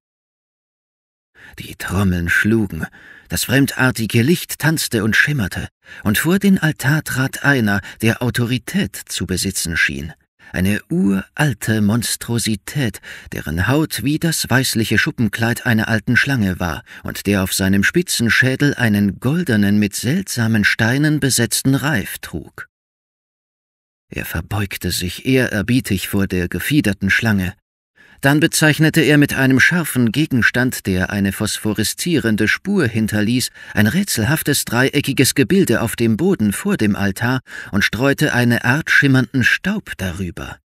Speaker 1: Die Trommeln schlugen, das fremdartige Licht tanzte und schimmerte, und vor den Altar trat einer, der Autorität zu besitzen schien eine uralte Monstrosität, deren Haut wie das weißliche Schuppenkleid einer alten Schlange war und der auf seinem spitzen Schädel einen goldenen, mit seltsamen Steinen besetzten Reif trug. Er verbeugte sich ehrerbietig vor der gefiederten Schlange, dann bezeichnete er mit einem scharfen Gegenstand, der eine phosphoreszierende Spur hinterließ, ein rätselhaftes dreieckiges Gebilde auf dem Boden vor dem Altar und streute eine Art schimmernden Staub darüber.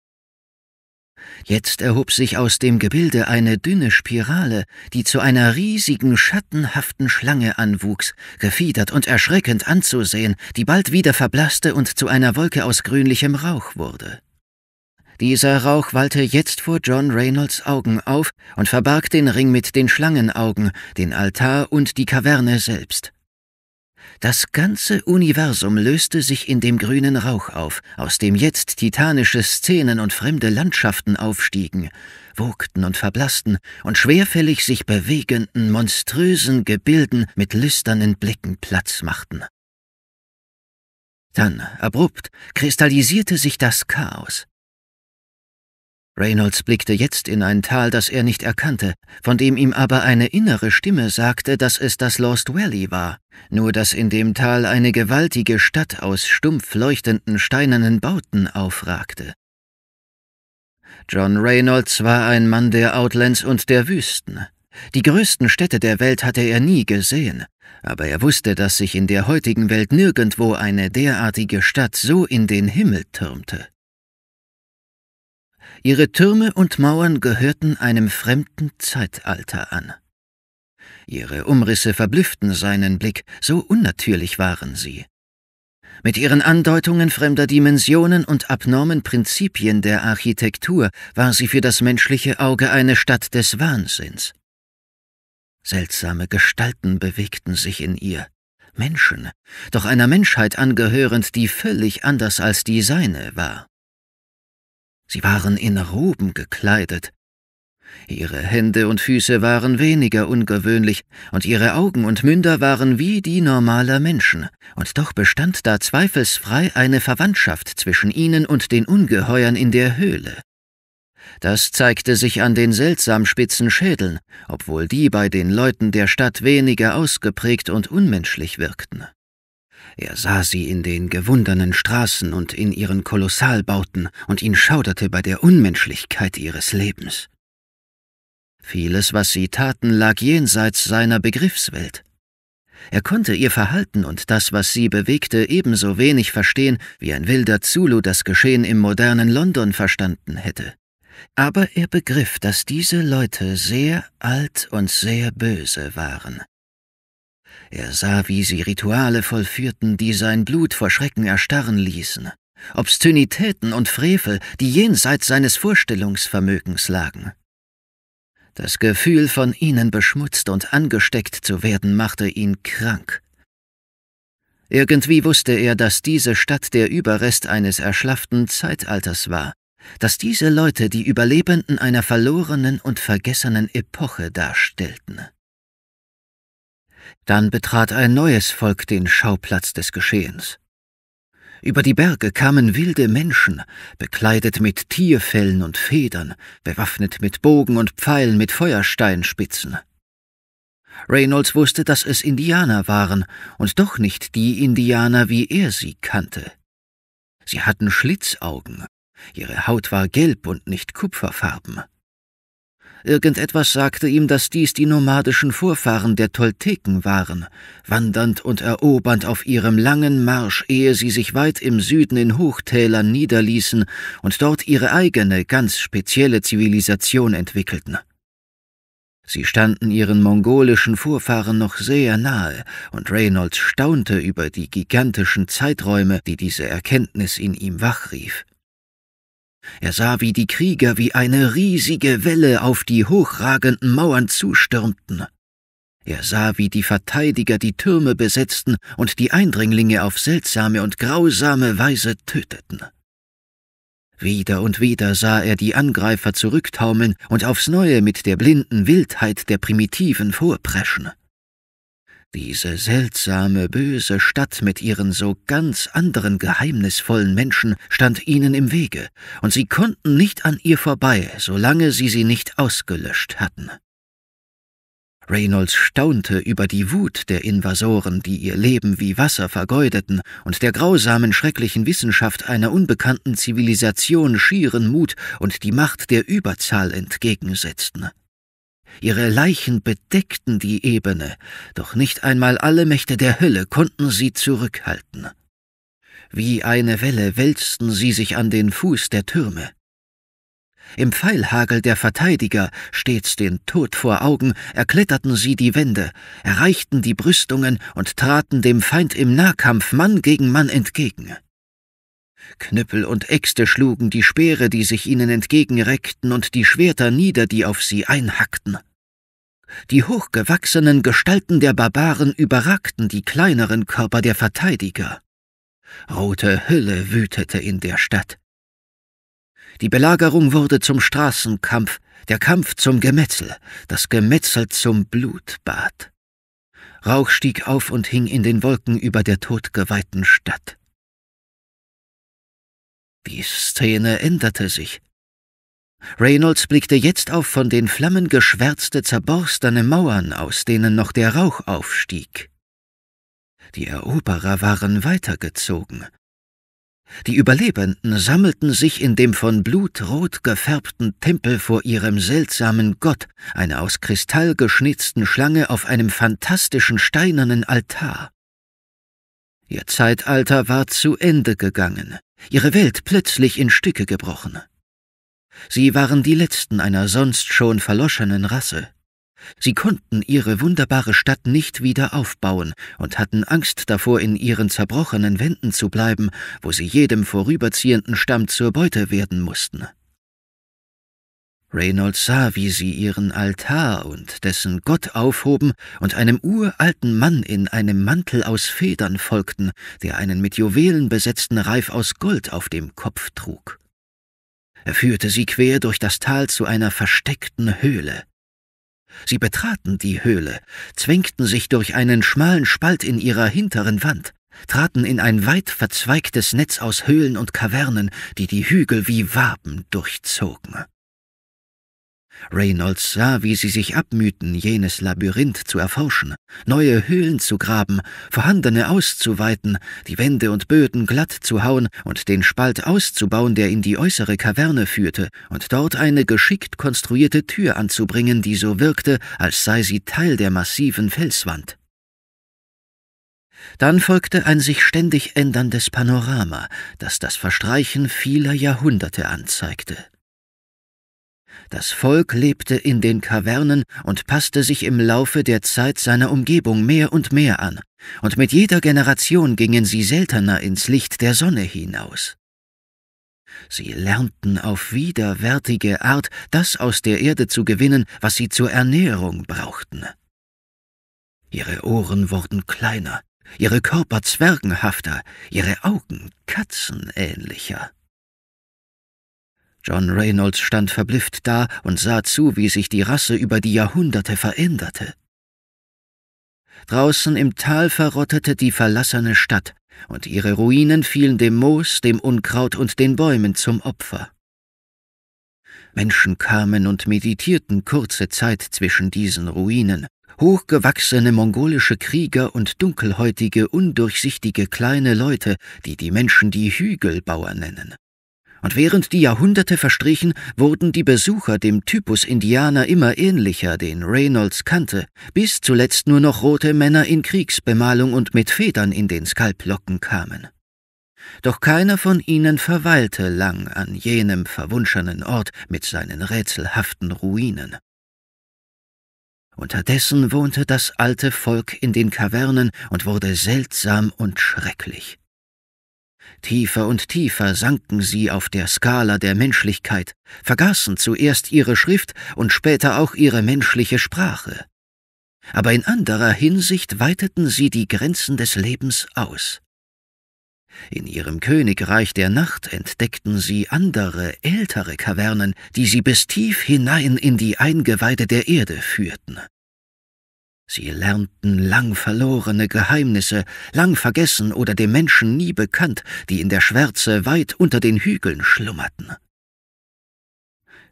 Speaker 1: Jetzt erhob sich aus dem Gebilde eine dünne Spirale, die zu einer riesigen, schattenhaften Schlange anwuchs, gefiedert und erschreckend anzusehen, die bald wieder verblasste und zu einer Wolke aus grünlichem Rauch wurde. Dieser Rauch wallte jetzt vor John Reynolds Augen auf und verbarg den Ring mit den Schlangenaugen, den Altar und die Kaverne selbst. Das ganze Universum löste sich in dem grünen Rauch auf, aus dem jetzt titanische Szenen und fremde Landschaften aufstiegen, wogten und verblassten und schwerfällig sich bewegenden, monströsen Gebilden mit lüsternen Blicken Platz machten. Dann, abrupt, kristallisierte sich das Chaos. Reynolds blickte jetzt in ein Tal, das er nicht erkannte, von dem ihm aber eine innere Stimme sagte, dass es das Lost Valley war, nur dass in dem Tal eine gewaltige Stadt aus stumpf leuchtenden steinernen Bauten aufragte. John Reynolds war ein Mann der Outlands und der Wüsten. Die größten Städte der Welt hatte er nie gesehen, aber er wusste, dass sich in der heutigen Welt nirgendwo eine derartige Stadt so in den Himmel türmte. Ihre Türme und Mauern gehörten einem fremden Zeitalter an. Ihre Umrisse verblüfften seinen Blick, so unnatürlich waren sie. Mit ihren Andeutungen fremder Dimensionen und abnormen Prinzipien der Architektur war sie für das menschliche Auge eine Stadt des Wahnsinns. Seltsame Gestalten bewegten sich in ihr, Menschen, doch einer Menschheit angehörend, die völlig anders als die seine war. Sie waren in Roben gekleidet. Ihre Hände und Füße waren weniger ungewöhnlich, und ihre Augen und Münder waren wie die normaler Menschen, und doch bestand da zweifelsfrei eine Verwandtschaft zwischen ihnen und den Ungeheuern in der Höhle. Das zeigte sich an den seltsam spitzen Schädeln, obwohl die bei den Leuten der Stadt weniger ausgeprägt und unmenschlich wirkten. Er sah sie in den gewundenen Straßen und in ihren Kolossalbauten, und ihn schauderte bei der Unmenschlichkeit ihres Lebens. Vieles, was sie taten, lag jenseits seiner Begriffswelt. Er konnte ihr Verhalten und das, was sie bewegte, ebenso wenig verstehen, wie ein wilder Zulu das Geschehen im modernen London verstanden hätte. Aber er begriff, dass diese Leute sehr alt und sehr böse waren, er sah, wie sie Rituale vollführten, die sein Blut vor Schrecken erstarren ließen, Obszönitäten und Frevel, die jenseits seines Vorstellungsvermögens lagen. Das Gefühl, von ihnen beschmutzt und angesteckt zu werden, machte ihn krank. Irgendwie wusste er, dass diese Stadt der Überrest eines erschlafften Zeitalters war, dass diese Leute die Überlebenden einer verlorenen und vergessenen Epoche darstellten. Dann betrat ein neues Volk den Schauplatz des Geschehens. Über die Berge kamen wilde Menschen, bekleidet mit Tierfellen und Federn, bewaffnet mit Bogen und Pfeilen mit Feuersteinspitzen. Reynolds wusste, dass es Indianer waren und doch nicht die Indianer, wie er sie kannte. Sie hatten Schlitzaugen, ihre Haut war gelb und nicht kupferfarben. Irgendetwas sagte ihm, dass dies die nomadischen Vorfahren der Tolteken waren, wandernd und erobernd auf ihrem langen Marsch, ehe sie sich weit im Süden in Hochtälern niederließen und dort ihre eigene, ganz spezielle Zivilisation entwickelten. Sie standen ihren mongolischen Vorfahren noch sehr nahe, und Reynolds staunte über die gigantischen Zeiträume, die diese Erkenntnis in ihm wachrief. Er sah, wie die Krieger wie eine riesige Welle auf die hochragenden Mauern zustürmten. Er sah, wie die Verteidiger die Türme besetzten und die Eindringlinge auf seltsame und grausame Weise töteten. Wieder und wieder sah er die Angreifer zurücktaumeln und aufs neue mit der blinden Wildheit der Primitiven vorpreschen. Diese seltsame, böse Stadt mit ihren so ganz anderen geheimnisvollen Menschen stand ihnen im Wege, und sie konnten nicht an ihr vorbei, solange sie sie nicht ausgelöscht hatten. Reynolds staunte über die Wut der Invasoren, die ihr Leben wie Wasser vergeudeten, und der grausamen, schrecklichen Wissenschaft einer unbekannten Zivilisation schieren Mut und die Macht der Überzahl entgegensetzten. Ihre Leichen bedeckten die Ebene, doch nicht einmal alle Mächte der Hölle konnten sie zurückhalten. Wie eine Welle wälzten sie sich an den Fuß der Türme. Im Pfeilhagel der Verteidiger, stets den Tod vor Augen, erkletterten sie die Wände, erreichten die Brüstungen und traten dem Feind im Nahkampf Mann gegen Mann entgegen. Knüppel und Äxte schlugen die Speere, die sich ihnen entgegenreckten, und die Schwerter nieder, die auf sie einhackten. Die hochgewachsenen Gestalten der Barbaren überragten die kleineren Körper der Verteidiger. Rote Hülle wütete in der Stadt. Die Belagerung wurde zum Straßenkampf, der Kampf zum Gemetzel, das Gemetzel zum Blutbad. Rauch stieg auf und hing in den Wolken über der totgeweihten Stadt. Die Szene änderte sich. Reynolds blickte jetzt auf von den Flammen geschwärzte, zerborstene Mauern, aus denen noch der Rauch aufstieg. Die Eroberer waren weitergezogen. Die Überlebenden sammelten sich in dem von Blut rot gefärbten Tempel vor ihrem seltsamen Gott, einer aus Kristall geschnitzten Schlange auf einem fantastischen steinernen Altar. Ihr Zeitalter war zu Ende gegangen ihre Welt plötzlich in Stücke gebrochen. Sie waren die Letzten einer sonst schon verloschenen Rasse. Sie konnten ihre wunderbare Stadt nicht wieder aufbauen und hatten Angst davor, in ihren zerbrochenen Wänden zu bleiben, wo sie jedem vorüberziehenden Stamm zur Beute werden mussten. Reynolds sah, wie sie ihren Altar und dessen Gott aufhoben und einem uralten Mann in einem Mantel aus Federn folgten, der einen mit Juwelen besetzten Reif aus Gold auf dem Kopf trug. Er führte sie quer durch das Tal zu einer versteckten Höhle. Sie betraten die Höhle, zwängten sich durch einen schmalen Spalt in ihrer hinteren Wand, traten in ein weit verzweigtes Netz aus Höhlen und Kavernen, die die Hügel wie Waben durchzogen. Reynolds sah, wie sie sich abmühten, jenes Labyrinth zu erforschen, neue Höhlen zu graben, vorhandene auszuweiten, die Wände und Böden glatt zu hauen und den Spalt auszubauen, der in die äußere Kaverne führte, und dort eine geschickt konstruierte Tür anzubringen, die so wirkte, als sei sie Teil der massiven Felswand. Dann folgte ein sich ständig änderndes Panorama, das das Verstreichen vieler Jahrhunderte anzeigte. Das Volk lebte in den Kavernen und passte sich im Laufe der Zeit seiner Umgebung mehr und mehr an, und mit jeder Generation gingen sie seltener ins Licht der Sonne hinaus. Sie lernten auf widerwärtige Art, das aus der Erde zu gewinnen, was sie zur Ernährung brauchten. Ihre Ohren wurden kleiner, ihre Körper zwergenhafter, ihre Augen katzenähnlicher. John Reynolds stand verblüfft da und sah zu, wie sich die Rasse über die Jahrhunderte veränderte. Draußen im Tal verrottete die verlassene Stadt, und ihre Ruinen fielen dem Moos, dem Unkraut und den Bäumen zum Opfer. Menschen kamen und meditierten kurze Zeit zwischen diesen Ruinen, hochgewachsene mongolische Krieger und dunkelhäutige, undurchsichtige kleine Leute, die die Menschen die Hügelbauer nennen und während die Jahrhunderte verstrichen, wurden die Besucher dem Typus Indianer immer ähnlicher, den Reynolds kannte, bis zuletzt nur noch rote Männer in Kriegsbemalung und mit Federn in den Skalplocken kamen. Doch keiner von ihnen verweilte lang an jenem verwunschenen Ort mit seinen rätselhaften Ruinen. Unterdessen wohnte das alte Volk in den Kavernen und wurde seltsam und schrecklich. Tiefer und tiefer sanken sie auf der Skala der Menschlichkeit, vergaßen zuerst ihre Schrift und später auch ihre menschliche Sprache. Aber in anderer Hinsicht weiteten sie die Grenzen des Lebens aus. In ihrem Königreich der Nacht entdeckten sie andere, ältere Kavernen, die sie bis tief hinein in die Eingeweide der Erde führten. Sie lernten lang verlorene Geheimnisse, lang vergessen oder dem Menschen nie bekannt, die in der Schwärze weit unter den Hügeln schlummerten.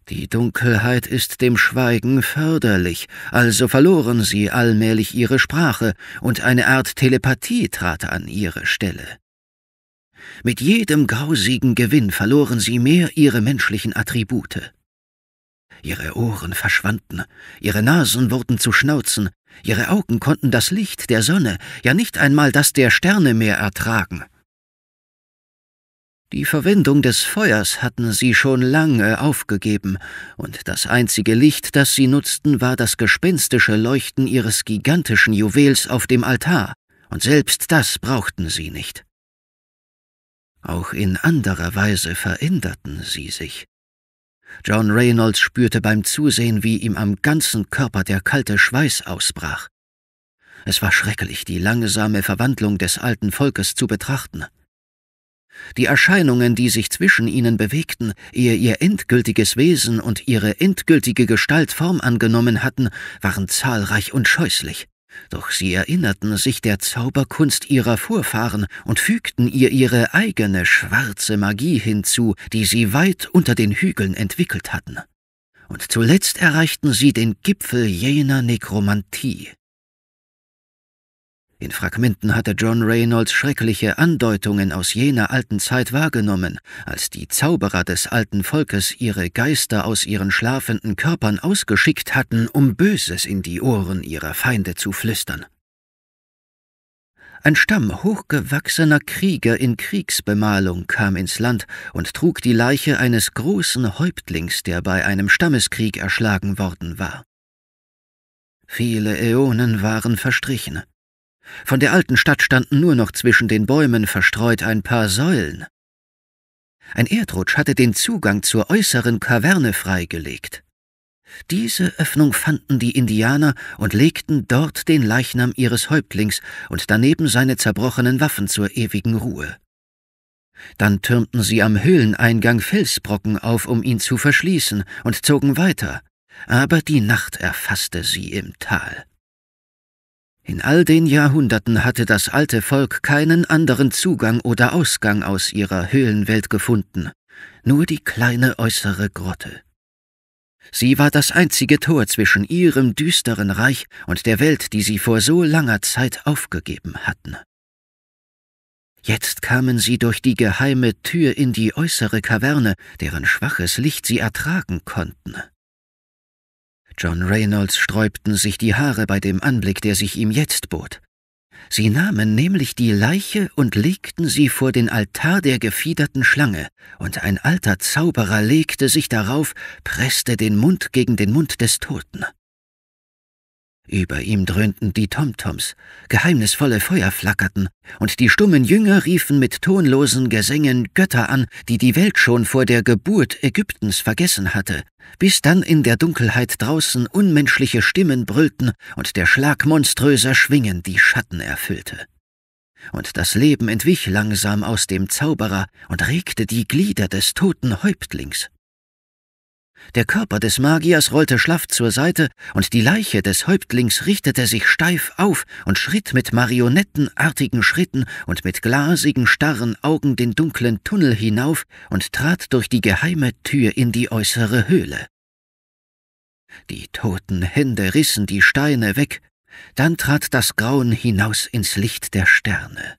Speaker 1: Die Dunkelheit ist dem Schweigen förderlich, also verloren sie allmählich ihre Sprache, und eine Art Telepathie trat an ihre Stelle. Mit jedem grausigen Gewinn verloren sie mehr ihre menschlichen Attribute. Ihre Ohren verschwanden, ihre Nasen wurden zu Schnauzen, Ihre Augen konnten das Licht der Sonne, ja nicht einmal das der Sterne mehr ertragen. Die Verwendung des Feuers hatten sie schon lange aufgegeben, und das einzige Licht, das sie nutzten, war das gespenstische Leuchten ihres gigantischen Juwels auf dem Altar, und selbst das brauchten sie nicht. Auch in anderer Weise veränderten sie sich. John Reynolds spürte beim Zusehen, wie ihm am ganzen Körper der kalte Schweiß ausbrach. Es war schrecklich, die langsame Verwandlung des alten Volkes zu betrachten. Die Erscheinungen, die sich zwischen ihnen bewegten, ehe ihr endgültiges Wesen und ihre endgültige Gestalt Form angenommen hatten, waren zahlreich und scheußlich doch sie erinnerten sich der Zauberkunst ihrer Vorfahren und fügten ihr ihre eigene schwarze Magie hinzu, die sie weit unter den Hügeln entwickelt hatten. Und zuletzt erreichten sie den Gipfel jener Nekromantie, in Fragmenten hatte John Reynolds schreckliche Andeutungen aus jener alten Zeit wahrgenommen, als die Zauberer des alten Volkes ihre Geister aus ihren schlafenden Körpern ausgeschickt hatten, um Böses in die Ohren ihrer Feinde zu flüstern. Ein Stamm hochgewachsener Krieger in Kriegsbemalung kam ins Land und trug die Leiche eines großen Häuptlings, der bei einem Stammeskrieg erschlagen worden war. Viele Äonen waren verstrichen. Von der alten Stadt standen nur noch zwischen den Bäumen verstreut ein paar Säulen. Ein Erdrutsch hatte den Zugang zur äußeren Kaverne freigelegt. Diese Öffnung fanden die Indianer und legten dort den Leichnam ihres Häuptlings und daneben seine zerbrochenen Waffen zur ewigen Ruhe. Dann türmten sie am Höhleneingang Felsbrocken auf, um ihn zu verschließen, und zogen weiter, aber die Nacht erfasste sie im Tal. In all den Jahrhunderten hatte das alte Volk keinen anderen Zugang oder Ausgang aus ihrer Höhlenwelt gefunden, nur die kleine äußere Grotte. Sie war das einzige Tor zwischen ihrem düsteren Reich und der Welt, die sie vor so langer Zeit aufgegeben hatten. Jetzt kamen sie durch die geheime Tür in die äußere Kaverne, deren schwaches Licht sie ertragen konnten. John Reynolds sträubten sich die Haare bei dem Anblick, der sich ihm jetzt bot. Sie nahmen nämlich die Leiche und legten sie vor den Altar der gefiederten Schlange, und ein alter Zauberer legte sich darauf, presste den Mund gegen den Mund des Toten. Über ihm dröhnten die Tomtoms, geheimnisvolle Feuer flackerten, und die stummen Jünger riefen mit tonlosen Gesängen Götter an, die die Welt schon vor der Geburt Ägyptens vergessen hatte, bis dann in der Dunkelheit draußen unmenschliche Stimmen brüllten und der Schlag monströser Schwingen die Schatten erfüllte. Und das Leben entwich langsam aus dem Zauberer und regte die Glieder des toten Häuptlings. Der Körper des Magiers rollte schlaff zur Seite, und die Leiche des Häuptlings richtete sich steif auf und schritt mit marionettenartigen Schritten und mit glasigen, starren Augen den dunklen Tunnel hinauf und trat durch die geheime Tür in die äußere Höhle. Die toten Hände rissen die Steine weg, dann trat das Grauen hinaus ins Licht der Sterne.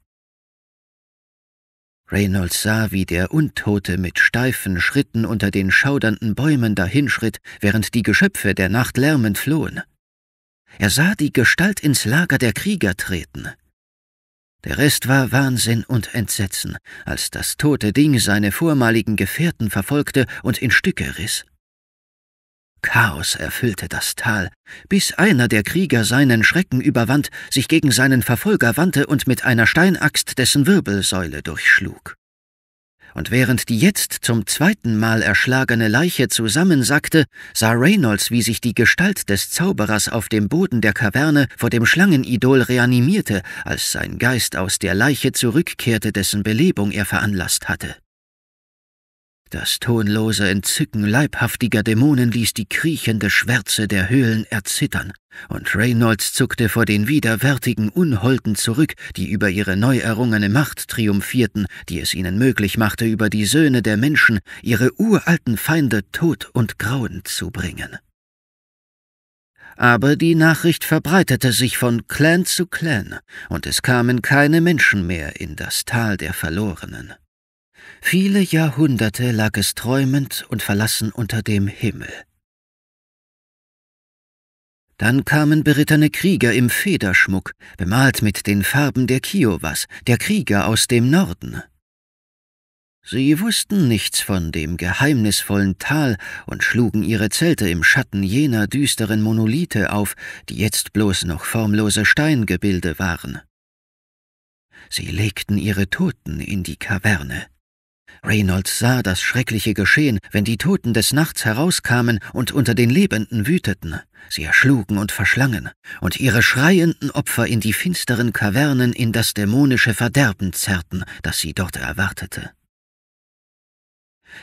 Speaker 1: Reynolds sah, wie der Untote mit steifen Schritten unter den schaudernden Bäumen dahinschritt, während die Geschöpfe der Nacht lärmend flohen. Er sah die Gestalt ins Lager der Krieger treten. Der Rest war Wahnsinn und Entsetzen, als das tote Ding seine vormaligen Gefährten verfolgte und in Stücke riss. Chaos erfüllte das Tal, bis einer der Krieger seinen Schrecken überwand, sich gegen seinen Verfolger wandte und mit einer Steinaxt dessen Wirbelsäule durchschlug. Und während die jetzt zum zweiten Mal erschlagene Leiche zusammensackte, sah Reynolds, wie sich die Gestalt des Zauberers auf dem Boden der Kaverne vor dem Schlangenidol reanimierte, als sein Geist aus der Leiche zurückkehrte, dessen Belebung er veranlasst hatte. Das tonlose Entzücken leibhaftiger Dämonen ließ die kriechende Schwärze der Höhlen erzittern, und Reynolds zuckte vor den widerwärtigen Unholden zurück, die über ihre neu errungene Macht triumphierten, die es ihnen möglich machte, über die Söhne der Menschen ihre uralten Feinde Tod und Grauen zu bringen. Aber die Nachricht verbreitete sich von Clan zu Clan, und es kamen keine Menschen mehr in das Tal der Verlorenen. Viele Jahrhunderte lag es träumend und verlassen unter dem Himmel. Dann kamen berittene Krieger im Federschmuck, bemalt mit den Farben der Kiowas, der Krieger aus dem Norden. Sie wussten nichts von dem geheimnisvollen Tal und schlugen ihre Zelte im Schatten jener düsteren Monolithe auf, die jetzt bloß noch formlose Steingebilde waren. Sie legten ihre Toten in die Kaverne. Reynolds sah das schreckliche Geschehen, wenn die Toten des Nachts herauskamen und unter den Lebenden wüteten. Sie erschlugen und verschlangen und ihre schreienden Opfer in die finsteren Kavernen in das dämonische Verderben zerrten, das sie dort erwartete.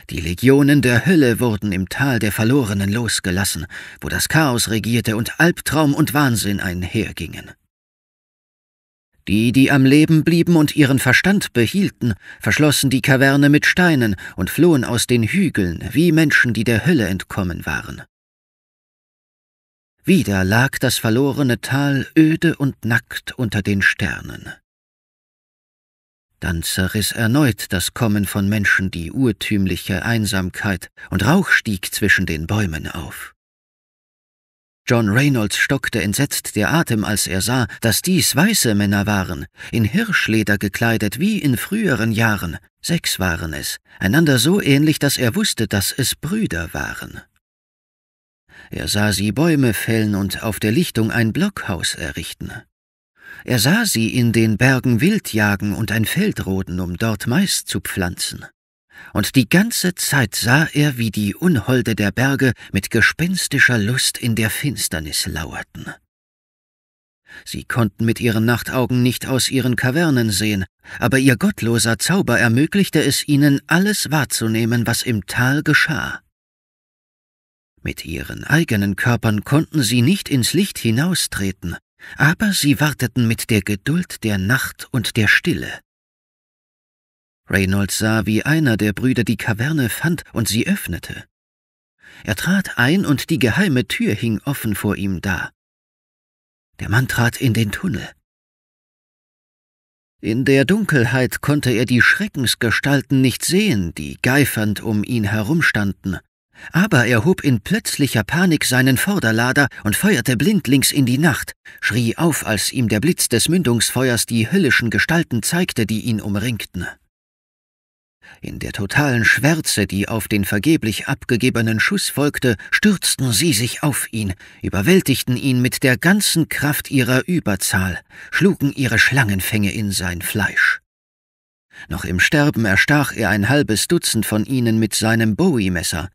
Speaker 1: Die Legionen der Hölle wurden im Tal der Verlorenen losgelassen, wo das Chaos regierte und Albtraum und Wahnsinn einhergingen. Die, die am Leben blieben und ihren Verstand behielten, verschlossen die Kaverne mit Steinen und flohen aus den Hügeln, wie Menschen, die der Hölle entkommen waren. Wieder lag das verlorene Tal öde und nackt unter den Sternen. Dann zerriss erneut das Kommen von Menschen die urtümliche Einsamkeit, und Rauch stieg zwischen den Bäumen auf. John Reynolds stockte entsetzt der Atem, als er sah, dass dies weiße Männer waren, in Hirschleder gekleidet wie in früheren Jahren. Sechs waren es, einander so ähnlich, dass er wusste, dass es Brüder waren. Er sah sie Bäume fällen und auf der Lichtung ein Blockhaus errichten. Er sah sie in den Bergen Wild jagen und ein Feld roden, um dort Mais zu pflanzen und die ganze Zeit sah er, wie die Unholde der Berge mit gespenstischer Lust in der Finsternis lauerten. Sie konnten mit ihren Nachtaugen nicht aus ihren Kavernen sehen, aber ihr gottloser Zauber ermöglichte es ihnen, alles wahrzunehmen, was im Tal geschah. Mit ihren eigenen Körpern konnten sie nicht ins Licht hinaustreten, aber sie warteten mit der Geduld der Nacht und der Stille. Reynolds sah, wie einer der Brüder die Kaverne fand und sie öffnete. Er trat ein und die geheime Tür hing offen vor ihm da. Der Mann trat in den Tunnel. In der Dunkelheit konnte er die Schreckensgestalten nicht sehen, die geifernd um ihn herumstanden, aber er hob in plötzlicher Panik seinen Vorderlader und feuerte blindlings in die Nacht, schrie auf, als ihm der Blitz des Mündungsfeuers die höllischen Gestalten zeigte, die ihn umringten. In der totalen Schwärze, die auf den vergeblich abgegebenen Schuss folgte, stürzten sie sich auf ihn, überwältigten ihn mit der ganzen Kraft ihrer Überzahl, schlugen ihre Schlangenfänge in sein Fleisch. Noch im Sterben erstach er ein halbes Dutzend von ihnen mit seinem Bowie-Messer,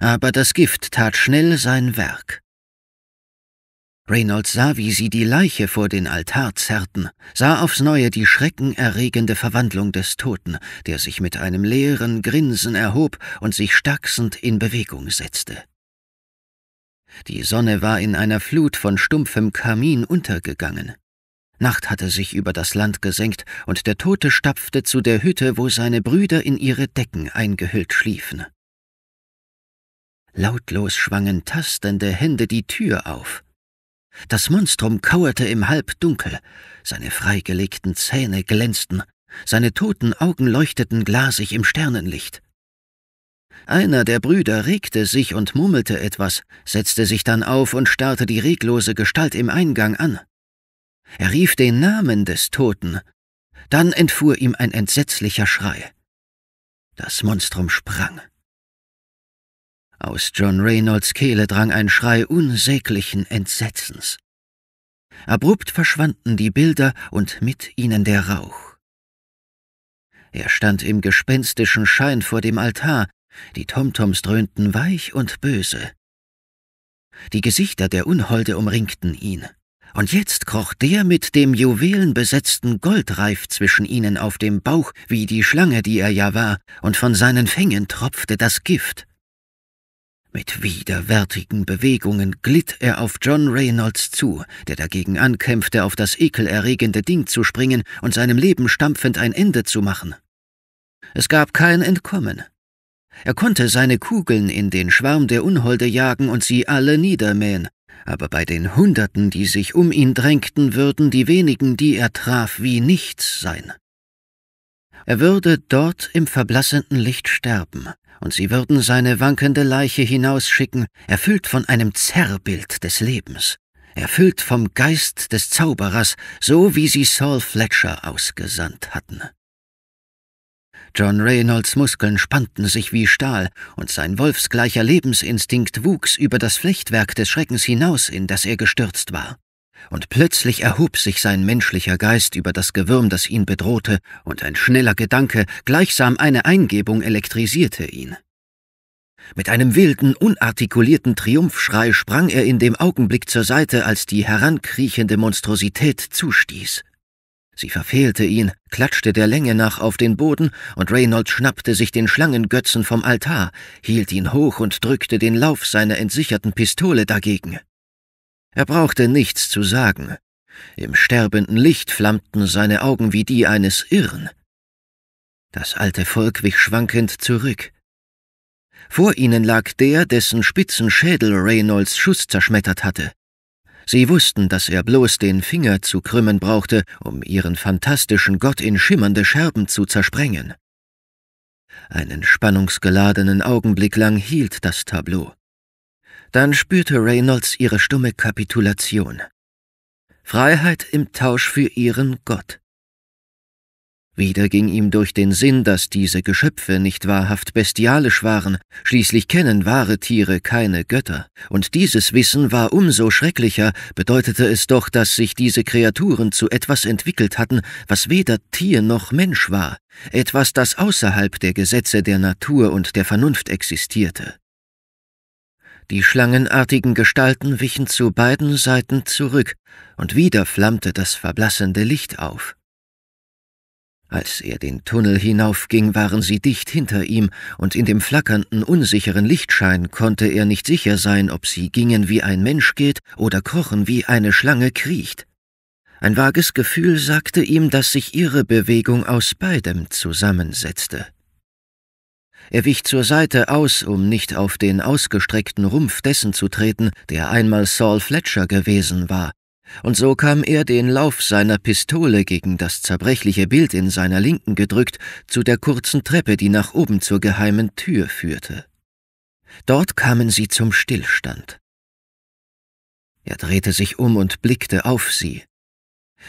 Speaker 1: aber das Gift tat schnell sein Werk. Reynolds sah, wie sie die Leiche vor den Altar zerrten, sah aufs neue die schreckenerregende Verwandlung des Toten, der sich mit einem leeren Grinsen erhob und sich stachsend in Bewegung setzte. Die Sonne war in einer Flut von stumpfem Kamin untergegangen. Nacht hatte sich über das Land gesenkt, und der Tote stapfte zu der Hütte, wo seine Brüder in ihre Decken eingehüllt schliefen. Lautlos schwangen tastende Hände die Tür auf, das Monstrum kauerte im Halbdunkel, seine freigelegten Zähne glänzten, seine toten Augen leuchteten glasig im Sternenlicht. Einer der Brüder regte sich und murmelte etwas, setzte sich dann auf und starrte die reglose Gestalt im Eingang an. Er rief den Namen des Toten, dann entfuhr ihm ein entsetzlicher Schrei. Das Monstrum sprang. Aus John Reynolds Kehle drang ein Schrei unsäglichen Entsetzens. Abrupt verschwanden die Bilder und mit ihnen der Rauch. Er stand im gespenstischen Schein vor dem Altar, die Tomtoms dröhnten weich und böse. Die Gesichter der Unholde umringten ihn, und jetzt kroch der mit dem juwelenbesetzten Goldreif zwischen ihnen auf dem Bauch wie die Schlange, die er ja war, und von seinen Fängen tropfte das Gift. Mit widerwärtigen Bewegungen glitt er auf John Reynolds zu, der dagegen ankämpfte, auf das ekelerregende Ding zu springen und seinem Leben stampfend ein Ende zu machen. Es gab kein Entkommen. Er konnte seine Kugeln in den Schwarm der Unholde jagen und sie alle niedermähen, aber bei den Hunderten, die sich um ihn drängten, würden die wenigen, die er traf, wie nichts sein. Er würde dort im verblassenden Licht sterben, und sie würden seine wankende Leiche hinausschicken, erfüllt von einem Zerrbild des Lebens, erfüllt vom Geist des Zauberers, so wie sie Saul Fletcher ausgesandt hatten. John Reynolds Muskeln spannten sich wie Stahl, und sein wolfsgleicher Lebensinstinkt wuchs über das Flechtwerk des Schreckens hinaus, in das er gestürzt war und plötzlich erhob sich sein menschlicher Geist über das Gewürm, das ihn bedrohte, und ein schneller Gedanke, gleichsam eine Eingebung, elektrisierte ihn. Mit einem wilden, unartikulierten Triumphschrei sprang er in dem Augenblick zur Seite, als die herankriechende Monstrosität zustieß. Sie verfehlte ihn, klatschte der Länge nach auf den Boden, und Reynolds schnappte sich den Schlangengötzen vom Altar, hielt ihn hoch und drückte den Lauf seiner entsicherten Pistole dagegen. Er brauchte nichts zu sagen. Im sterbenden Licht flammten seine Augen wie die eines Irren. Das alte Volk wich schwankend zurück. Vor ihnen lag der, dessen spitzen Schädel Reynolds Schuss zerschmettert hatte. Sie wussten, dass er bloß den Finger zu krümmen brauchte, um ihren fantastischen Gott in schimmernde Scherben zu zersprengen. Einen spannungsgeladenen Augenblick lang hielt das Tableau. Dann spürte Reynolds ihre stumme Kapitulation. Freiheit im Tausch für ihren Gott. Wieder ging ihm durch den Sinn, dass diese Geschöpfe nicht wahrhaft bestialisch waren, schließlich kennen wahre Tiere keine Götter, und dieses Wissen war umso schrecklicher, bedeutete es doch, dass sich diese Kreaturen zu etwas entwickelt hatten, was weder Tier noch Mensch war, etwas, das außerhalb der Gesetze der Natur und der Vernunft existierte. Die schlangenartigen Gestalten wichen zu beiden Seiten zurück, und wieder flammte das verblassende Licht auf. Als er den Tunnel hinaufging, waren sie dicht hinter ihm, und in dem flackernden, unsicheren Lichtschein konnte er nicht sicher sein, ob sie gingen wie ein Mensch geht oder krochen wie eine Schlange kriecht. Ein vages Gefühl sagte ihm, dass sich ihre Bewegung aus beidem zusammensetzte. Er wich zur Seite aus, um nicht auf den ausgestreckten Rumpf dessen zu treten, der einmal Saul Fletcher gewesen war, und so kam er den Lauf seiner Pistole gegen das zerbrechliche Bild in seiner Linken gedrückt zu der kurzen Treppe, die nach oben zur geheimen Tür führte. Dort kamen sie zum Stillstand. Er drehte sich um und blickte auf sie.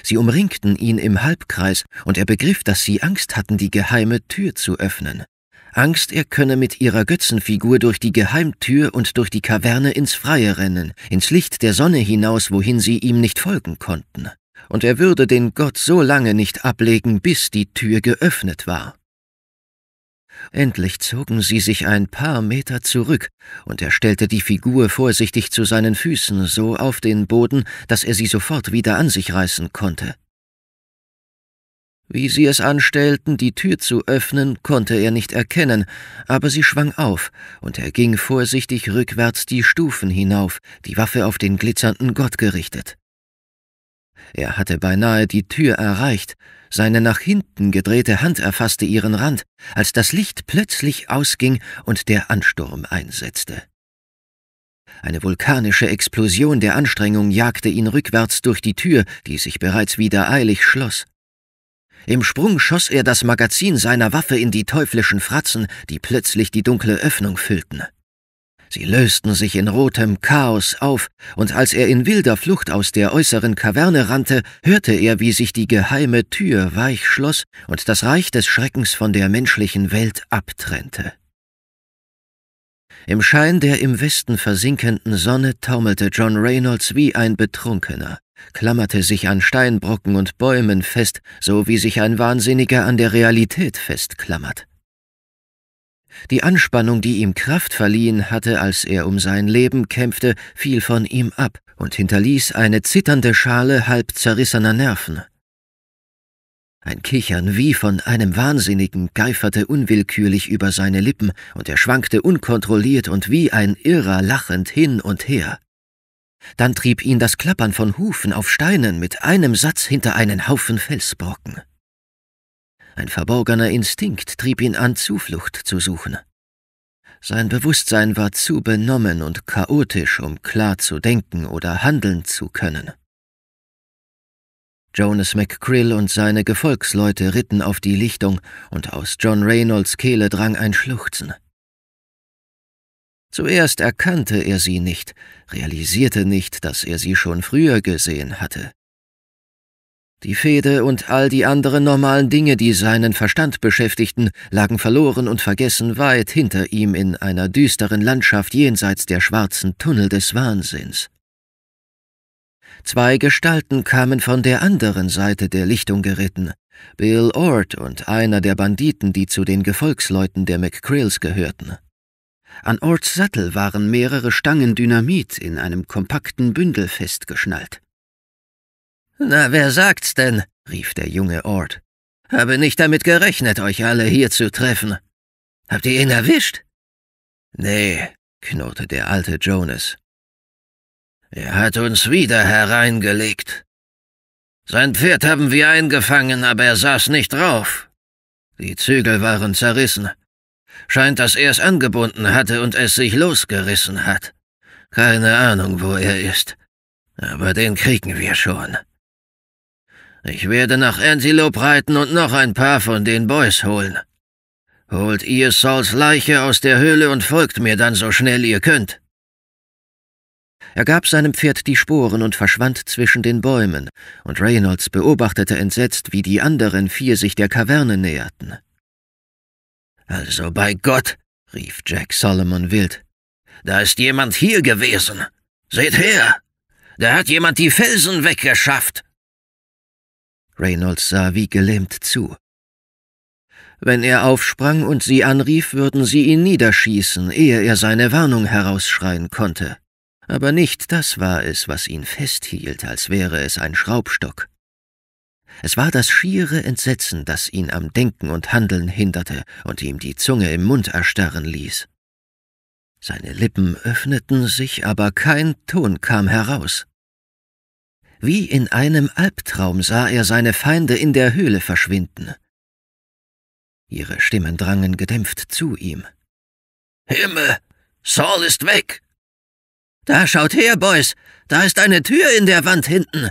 Speaker 1: Sie umringten ihn im Halbkreis, und er begriff, dass sie Angst hatten, die geheime Tür zu öffnen. Angst, er könne mit ihrer Götzenfigur durch die Geheimtür und durch die Kaverne ins Freie rennen, ins Licht der Sonne hinaus, wohin sie ihm nicht folgen konnten. Und er würde den Gott so lange nicht ablegen, bis die Tür geöffnet war. Endlich zogen sie sich ein paar Meter zurück, und er stellte die Figur vorsichtig zu seinen Füßen so auf den Boden, dass er sie sofort wieder an sich reißen konnte. Wie sie es anstellten, die Tür zu öffnen, konnte er nicht erkennen, aber sie schwang auf, und er ging vorsichtig rückwärts die Stufen hinauf, die Waffe auf den glitzernden Gott gerichtet. Er hatte beinahe die Tür erreicht, seine nach hinten gedrehte Hand erfasste ihren Rand, als das Licht plötzlich ausging und der Ansturm einsetzte. Eine vulkanische Explosion der Anstrengung jagte ihn rückwärts durch die Tür, die sich bereits wieder eilig schloss. Im Sprung schoss er das Magazin seiner Waffe in die teuflischen Fratzen, die plötzlich die dunkle Öffnung füllten. Sie lösten sich in rotem Chaos auf, und als er in wilder Flucht aus der äußeren Kaverne rannte, hörte er, wie sich die geheime Tür weich schloss und das Reich des Schreckens von der menschlichen Welt abtrennte. Im Schein der im Westen versinkenden Sonne taumelte John Reynolds wie ein Betrunkener klammerte sich an Steinbrocken und Bäumen fest, so wie sich ein Wahnsinniger an der Realität festklammert. Die Anspannung, die ihm Kraft verliehen hatte, als er um sein Leben kämpfte, fiel von ihm ab und hinterließ eine zitternde Schale halb zerrissener Nerven. Ein Kichern wie von einem Wahnsinnigen geiferte unwillkürlich über seine Lippen, und er schwankte unkontrolliert und wie ein Irrer lachend hin und her. Dann trieb ihn das Klappern von Hufen auf Steinen mit einem Satz hinter einen Haufen Felsbrocken. Ein verborgener Instinkt trieb ihn an, Zuflucht zu suchen. Sein Bewusstsein war zu benommen und chaotisch, um klar zu denken oder handeln zu können. Jonas McCrill und seine Gefolgsleute ritten auf die Lichtung, und aus John Reynolds Kehle drang ein Schluchzen. Zuerst erkannte er sie nicht, realisierte nicht, dass er sie schon früher gesehen hatte. Die Fehde und all die anderen normalen Dinge, die seinen Verstand beschäftigten, lagen verloren und vergessen weit hinter ihm in einer düsteren Landschaft jenseits der schwarzen Tunnel des Wahnsinns. Zwei Gestalten kamen von der anderen Seite der Lichtung geritten, Bill Ord und einer der Banditen, die zu den Gefolgsleuten der McCrills gehörten. An Orts Sattel waren mehrere Stangen Dynamit in einem kompakten Bündel festgeschnallt. Na, wer sagt's denn? rief der junge Ort. Habe nicht damit gerechnet, euch alle hier zu treffen. Habt ihr ihn erwischt? Nee, knurrte der alte Jonas. Er hat uns wieder hereingelegt. Sein Pferd haben wir eingefangen, aber er saß nicht drauf. Die Zügel waren zerrissen. Scheint, dass er es angebunden hatte und es sich losgerissen hat. Keine Ahnung, wo er ist. Aber den kriegen wir schon. Ich werde nach Antelope reiten und noch ein paar von den Boys holen. Holt ihr Sauls Leiche aus der Höhle und folgt mir dann so schnell ihr könnt. Er gab seinem Pferd die Sporen und verschwand zwischen den Bäumen, und Reynolds beobachtete entsetzt, wie die anderen vier sich der Kaverne näherten. Also bei Gott, rief Jack Solomon wild. Da ist jemand hier gewesen. Seht her! Da hat jemand die Felsen weggeschafft. Reynolds sah wie gelähmt zu. Wenn er aufsprang und sie anrief, würden sie ihn niederschießen, ehe er seine Warnung herausschreien konnte. Aber nicht das war es, was ihn festhielt, als wäre es ein Schraubstock. Es war das schiere Entsetzen, das ihn am Denken und Handeln hinderte und ihm die Zunge im Mund erstarren ließ. Seine Lippen öffneten sich, aber kein Ton kam heraus. Wie in einem Albtraum sah er seine Feinde in der Höhle verschwinden. Ihre Stimmen drangen gedämpft zu ihm. Himmel, Saul ist weg! Da schaut her, Boys, da ist eine Tür in der Wand hinten.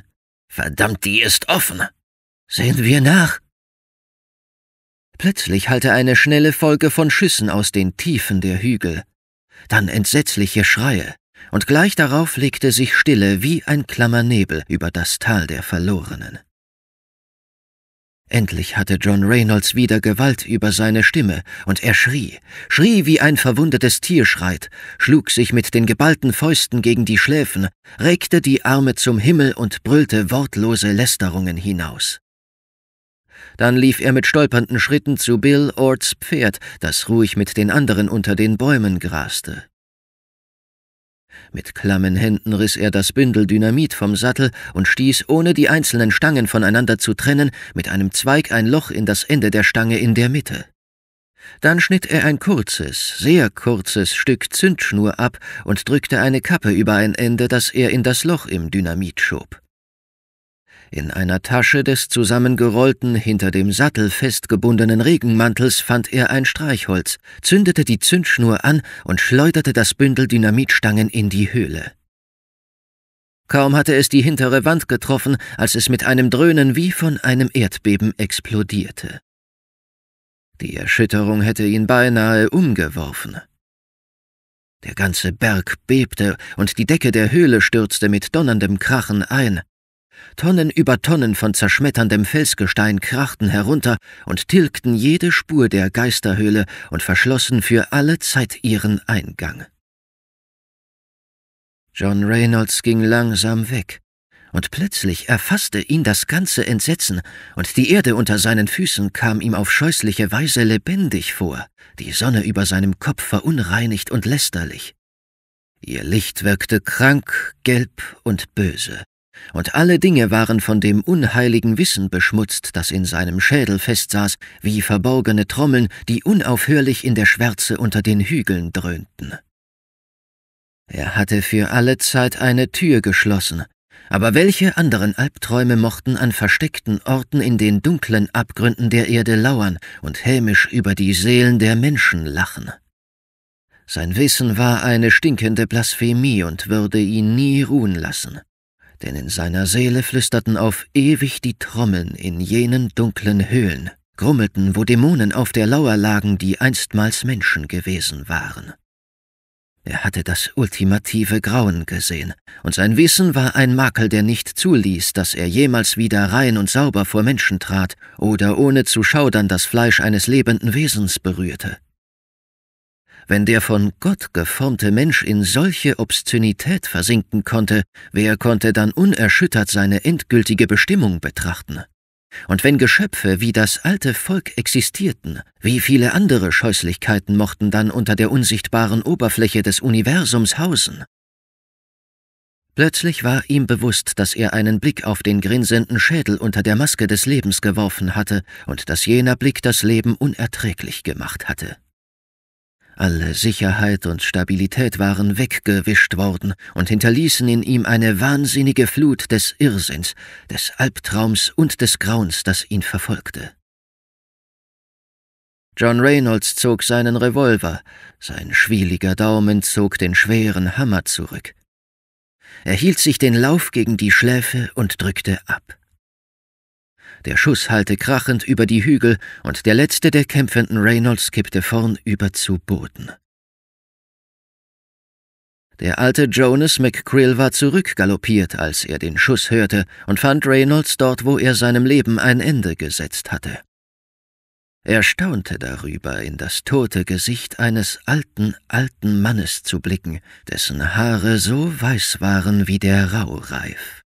Speaker 1: Verdammt, die ist offen. Sehen wir nach! Plötzlich hallte eine schnelle Folge von Schüssen aus den Tiefen der Hügel, dann entsetzliche Schreie, und gleich darauf legte sich Stille wie ein Klammernebel über das Tal der Verlorenen. Endlich hatte John Reynolds wieder Gewalt über seine Stimme, und er schrie, schrie wie ein verwundetes Tier schreit, schlug sich mit den geballten Fäusten gegen die Schläfen, regte die Arme zum Himmel und brüllte wortlose Lästerungen hinaus. Dann lief er mit stolpernden Schritten zu Bill Orts Pferd, das ruhig mit den anderen unter den Bäumen graste. Mit klammen Händen riss er das Bündel Dynamit vom Sattel und stieß, ohne die einzelnen Stangen voneinander zu trennen, mit einem Zweig ein Loch in das Ende der Stange in der Mitte. Dann schnitt er ein kurzes, sehr kurzes Stück Zündschnur ab und drückte eine Kappe über ein Ende, das er in das Loch im Dynamit schob. In einer Tasche des zusammengerollten, hinter dem Sattel festgebundenen Regenmantels fand er ein Streichholz, zündete die Zündschnur an und schleuderte das Bündel Dynamitstangen in die Höhle. Kaum hatte es die hintere Wand getroffen, als es mit einem Dröhnen wie von einem Erdbeben explodierte. Die Erschütterung hätte ihn beinahe umgeworfen. Der ganze Berg bebte und die Decke der Höhle stürzte mit donnerndem Krachen ein. Tonnen über Tonnen von zerschmetterndem Felsgestein krachten herunter und tilgten jede Spur der Geisterhöhle und verschlossen für alle Zeit ihren Eingang. John Reynolds ging langsam weg, und plötzlich erfasste ihn das ganze Entsetzen, und die Erde unter seinen Füßen kam ihm auf scheußliche Weise lebendig vor, die Sonne über seinem Kopf verunreinigt und lästerlich. Ihr Licht wirkte krank, gelb und böse, und alle Dinge waren von dem unheiligen Wissen beschmutzt, das in seinem Schädel festsaß, wie verborgene Trommeln, die unaufhörlich in der Schwärze unter den Hügeln dröhnten. Er hatte für alle Zeit eine Tür geschlossen, aber welche anderen Albträume mochten an versteckten Orten in den dunklen Abgründen der Erde lauern und hämisch über die Seelen der Menschen lachen? Sein Wissen war eine stinkende Blasphemie und würde ihn nie ruhen lassen denn in seiner Seele flüsterten auf ewig die Trommeln in jenen dunklen Höhlen, grummelten, wo Dämonen auf der Lauer lagen, die einstmals Menschen gewesen waren. Er hatte das ultimative Grauen gesehen, und sein Wissen war ein Makel, der nicht zuließ, dass er jemals wieder rein und sauber vor Menschen trat oder ohne zu schaudern das Fleisch eines lebenden Wesens berührte. Wenn der von Gott geformte Mensch in solche Obszönität versinken konnte, wer konnte dann unerschüttert seine endgültige Bestimmung betrachten? Und wenn Geschöpfe wie das alte Volk existierten, wie viele andere Scheußlichkeiten mochten dann unter der unsichtbaren Oberfläche des Universums hausen? Plötzlich war ihm bewusst, dass er einen Blick auf den grinsenden Schädel unter der Maske des Lebens geworfen hatte und dass jener Blick das Leben unerträglich gemacht hatte. Alle Sicherheit und Stabilität waren weggewischt worden und hinterließen in ihm eine wahnsinnige Flut des Irrsinns, des Albtraums und des Grauens, das ihn verfolgte. John Reynolds zog seinen Revolver, sein schwieliger Daumen zog den schweren Hammer zurück. Er hielt sich den Lauf gegen die Schläfe und drückte ab. Der Schuss hallte krachend über die Hügel und der letzte der kämpfenden Reynolds kippte vornüber zu Boden. Der alte Jonas McCrill war zurückgaloppiert, als er den Schuss hörte, und fand Reynolds dort, wo er seinem Leben ein Ende gesetzt hatte. Er staunte darüber, in das tote Gesicht eines alten, alten Mannes zu blicken, dessen Haare so weiß waren wie der Raureif.